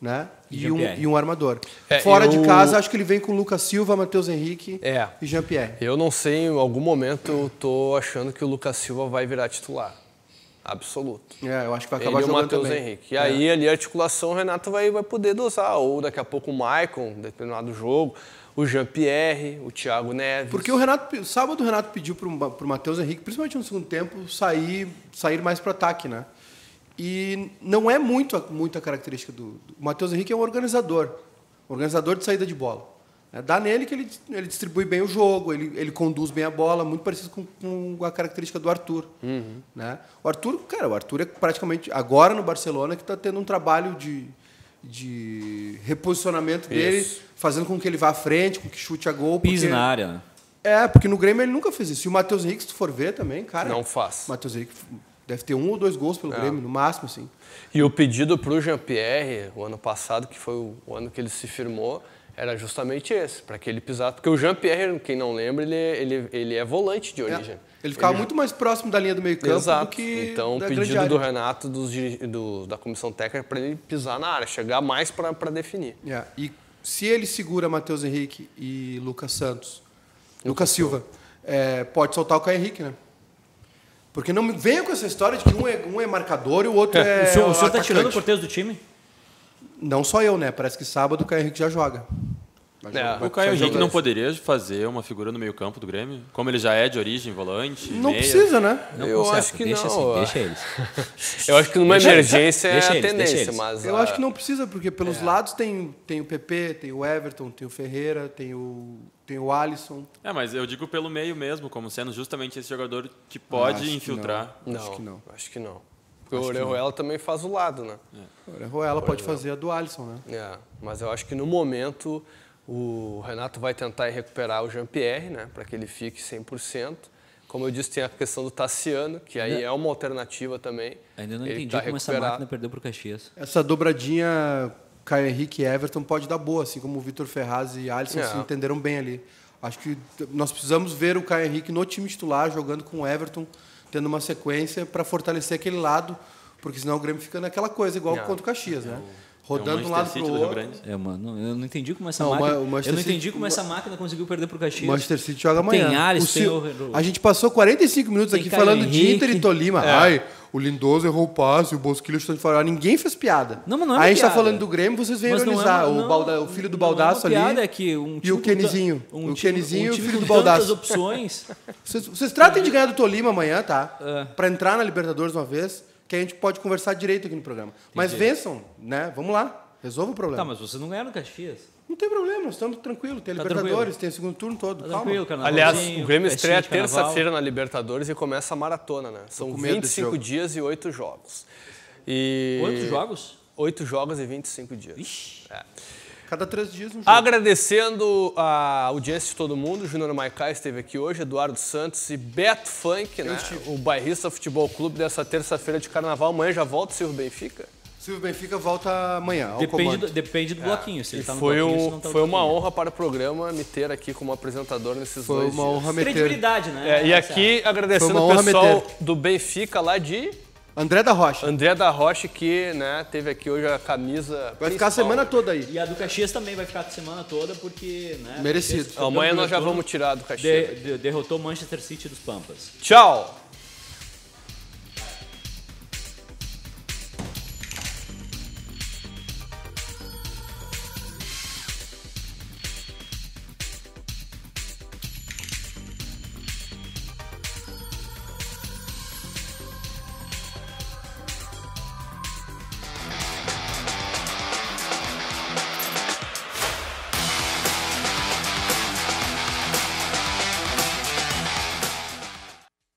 né? E, um, e um armador. É, Fora eu... de casa, acho que ele vem com Lucas Silva, Matheus Henrique é. e Jean-Pierre. Eu não sei, em algum momento eu tô achando que o Lucas Silva vai virar titular. Absoluto. É, eu acho que vai acabar ele jogando o Matheus Henrique. E é. aí, ali, a articulação, o Renato vai, vai poder dosar. Ou daqui a pouco o Maicon, dependendo do jogo o Jean-Pierre, o Thiago Neves. Porque o Renato, sábado o Renato pediu para o Matheus Henrique, principalmente no segundo tempo, sair, sair mais para o ataque, né? E não é muito, muito a característica do, do Matheus Henrique é um organizador, organizador de saída de bola. É, dá nele que ele, ele distribui bem o jogo, ele, ele conduz bem a bola, muito parecido com, com a característica do Arthur. Uhum. Né? O Arthur, cara, o Arthur é praticamente agora no Barcelona que está tendo um trabalho de, de reposicionamento dele, isso. fazendo com que ele vá à frente, com que chute a gol. Pise porque... na área, né? É, porque no Grêmio ele nunca fez isso. E o Matheus Henrique, se tu for ver também, cara. Não faz. Matheus Henrique deve ter um ou dois gols pelo é. Grêmio, no máximo, assim. E o pedido para o Jean-Pierre, o ano passado, que foi o ano que ele se firmou, era justamente esse, para que ele pisasse. Porque o Jean-Pierre, quem não lembra, ele, é, ele, ele é volante de origem. É. Ele ficava ele... muito mais próximo da linha do meio-campo do que. Então, o pedido do Renato, dos, do, da comissão técnica, para ele pisar na área, chegar mais para definir. É, e se ele segura Matheus Henrique e Lucas Santos, Lucas, Lucas Silva, é, pode soltar o Caio Henrique, né? Porque não venha com essa história de que um é, um é marcador e o outro é. é o senhor está tirando o cortejo do time? Não só eu, né? Parece que sábado o Caio Henrique já joga. é, o Caio Henrique não poderia fazer uma figura no meio-campo do Grêmio? Como ele já é de origem volante? Não meia. precisa, né? Não eu acho que deixa não. Assim, deixa eles. [laughs] eu acho que numa deixa emergência eles, é a eles, mas. Eu a... acho ah. que não precisa, porque pelos é. lados tem, tem o PP, tem o Everton, tem o Ferreira, tem o. Tem o Alisson. É, mas eu digo pelo meio mesmo, como sendo justamente esse jogador que pode acho infiltrar. Que não. Não, acho que não. Acho que não. Porque acho o Orejuela também faz o lado, né? É. O Orejuela pode fazer a do Alisson, né? É, mas eu acho que no momento o Renato vai tentar recuperar o Jean-Pierre, né? Para que ele fique 100%. Como eu disse, tem a questão do Tassiano, que aí é uma alternativa também. Ainda não ele entendi tá como recuperado. essa máquina perdeu para o Caxias. Essa dobradinha Caio Henrique e Everton pode dar boa, assim como o Vitor Ferraz e Alisson é. se entenderam bem ali. Acho que nós precisamos ver o Caio Henrique no time titular, jogando com o Everton, tendo uma sequência para fortalecer aquele lado, porque senão o Grêmio fica naquela coisa, igual não, contra o Caxias, é né? Rodando é um lado City pro outro. É, mano, eu não entendi como essa não, máquina. eu não entendi City, como essa máquina conseguiu perder pro Caxias. O Manchester City joga amanhã. Tem Ares, tem o... A gente passou 45 minutos aqui falando Henrique. de Inter e Tolima. É. Ai, o Lindoso errou o passe, o Bosquilho chutou de fora. Ninguém fez piada. Não, mas não é Aí a gente está falando do Grêmio, vocês vêm é ironizar. É o, balda, o, filho do é Baldaço ali. É que um e o Kenizinho. Um o Kenizinho um e o filho do Baldaço. opções. [laughs] Vocês, vocês tratem de ganhar do Tolima amanhã, tá? É. Pra entrar na Libertadores uma vez, que a gente pode conversar direito aqui no programa. Entendi. Mas vençam, né? Vamos lá. Resolva o problema. Tá, mas vocês não ganharam Caxias. Não tem problema, estamos tranquilos. Tem tá Libertadores, tranquilo. tem segundo turno todo. Tá tranquilo, Aliás, o Grêmio estreia terça-feira na Libertadores e começa a maratona, né? São 25 dias e 8 jogos. E... 8 jogos? 8 jogos e 25 dias. Ixi. É. Cada três dias um jogo. Agradecendo a audiência de todo mundo. Júnior Maicá esteve aqui hoje, Eduardo Santos e Beto Funk, né? O bairrista Futebol Clube dessa terça-feira de carnaval. Amanhã já volta o Silvio Benfica? Silvio Benfica volta amanhã. Ao depende, do, depende do é. bloquinho. Se ele tá no foi bloquinho, um, não tá Foi uma honra para o programa me ter aqui como apresentador nesses foi dois. Foi uma honra meter. Credibilidade, né? É, e é aqui agradecendo o pessoal meter. do Benfica lá de. André da Rocha. André da Rocha, que né, teve aqui hoje a camisa. Vai principal. ficar a semana toda aí. E a do Caxias também vai ficar a semana toda, porque. Né, Merecido. Amanhã nós já vamos tirar do Caxias. De, de, derrotou Manchester City dos Pampas. Tchau!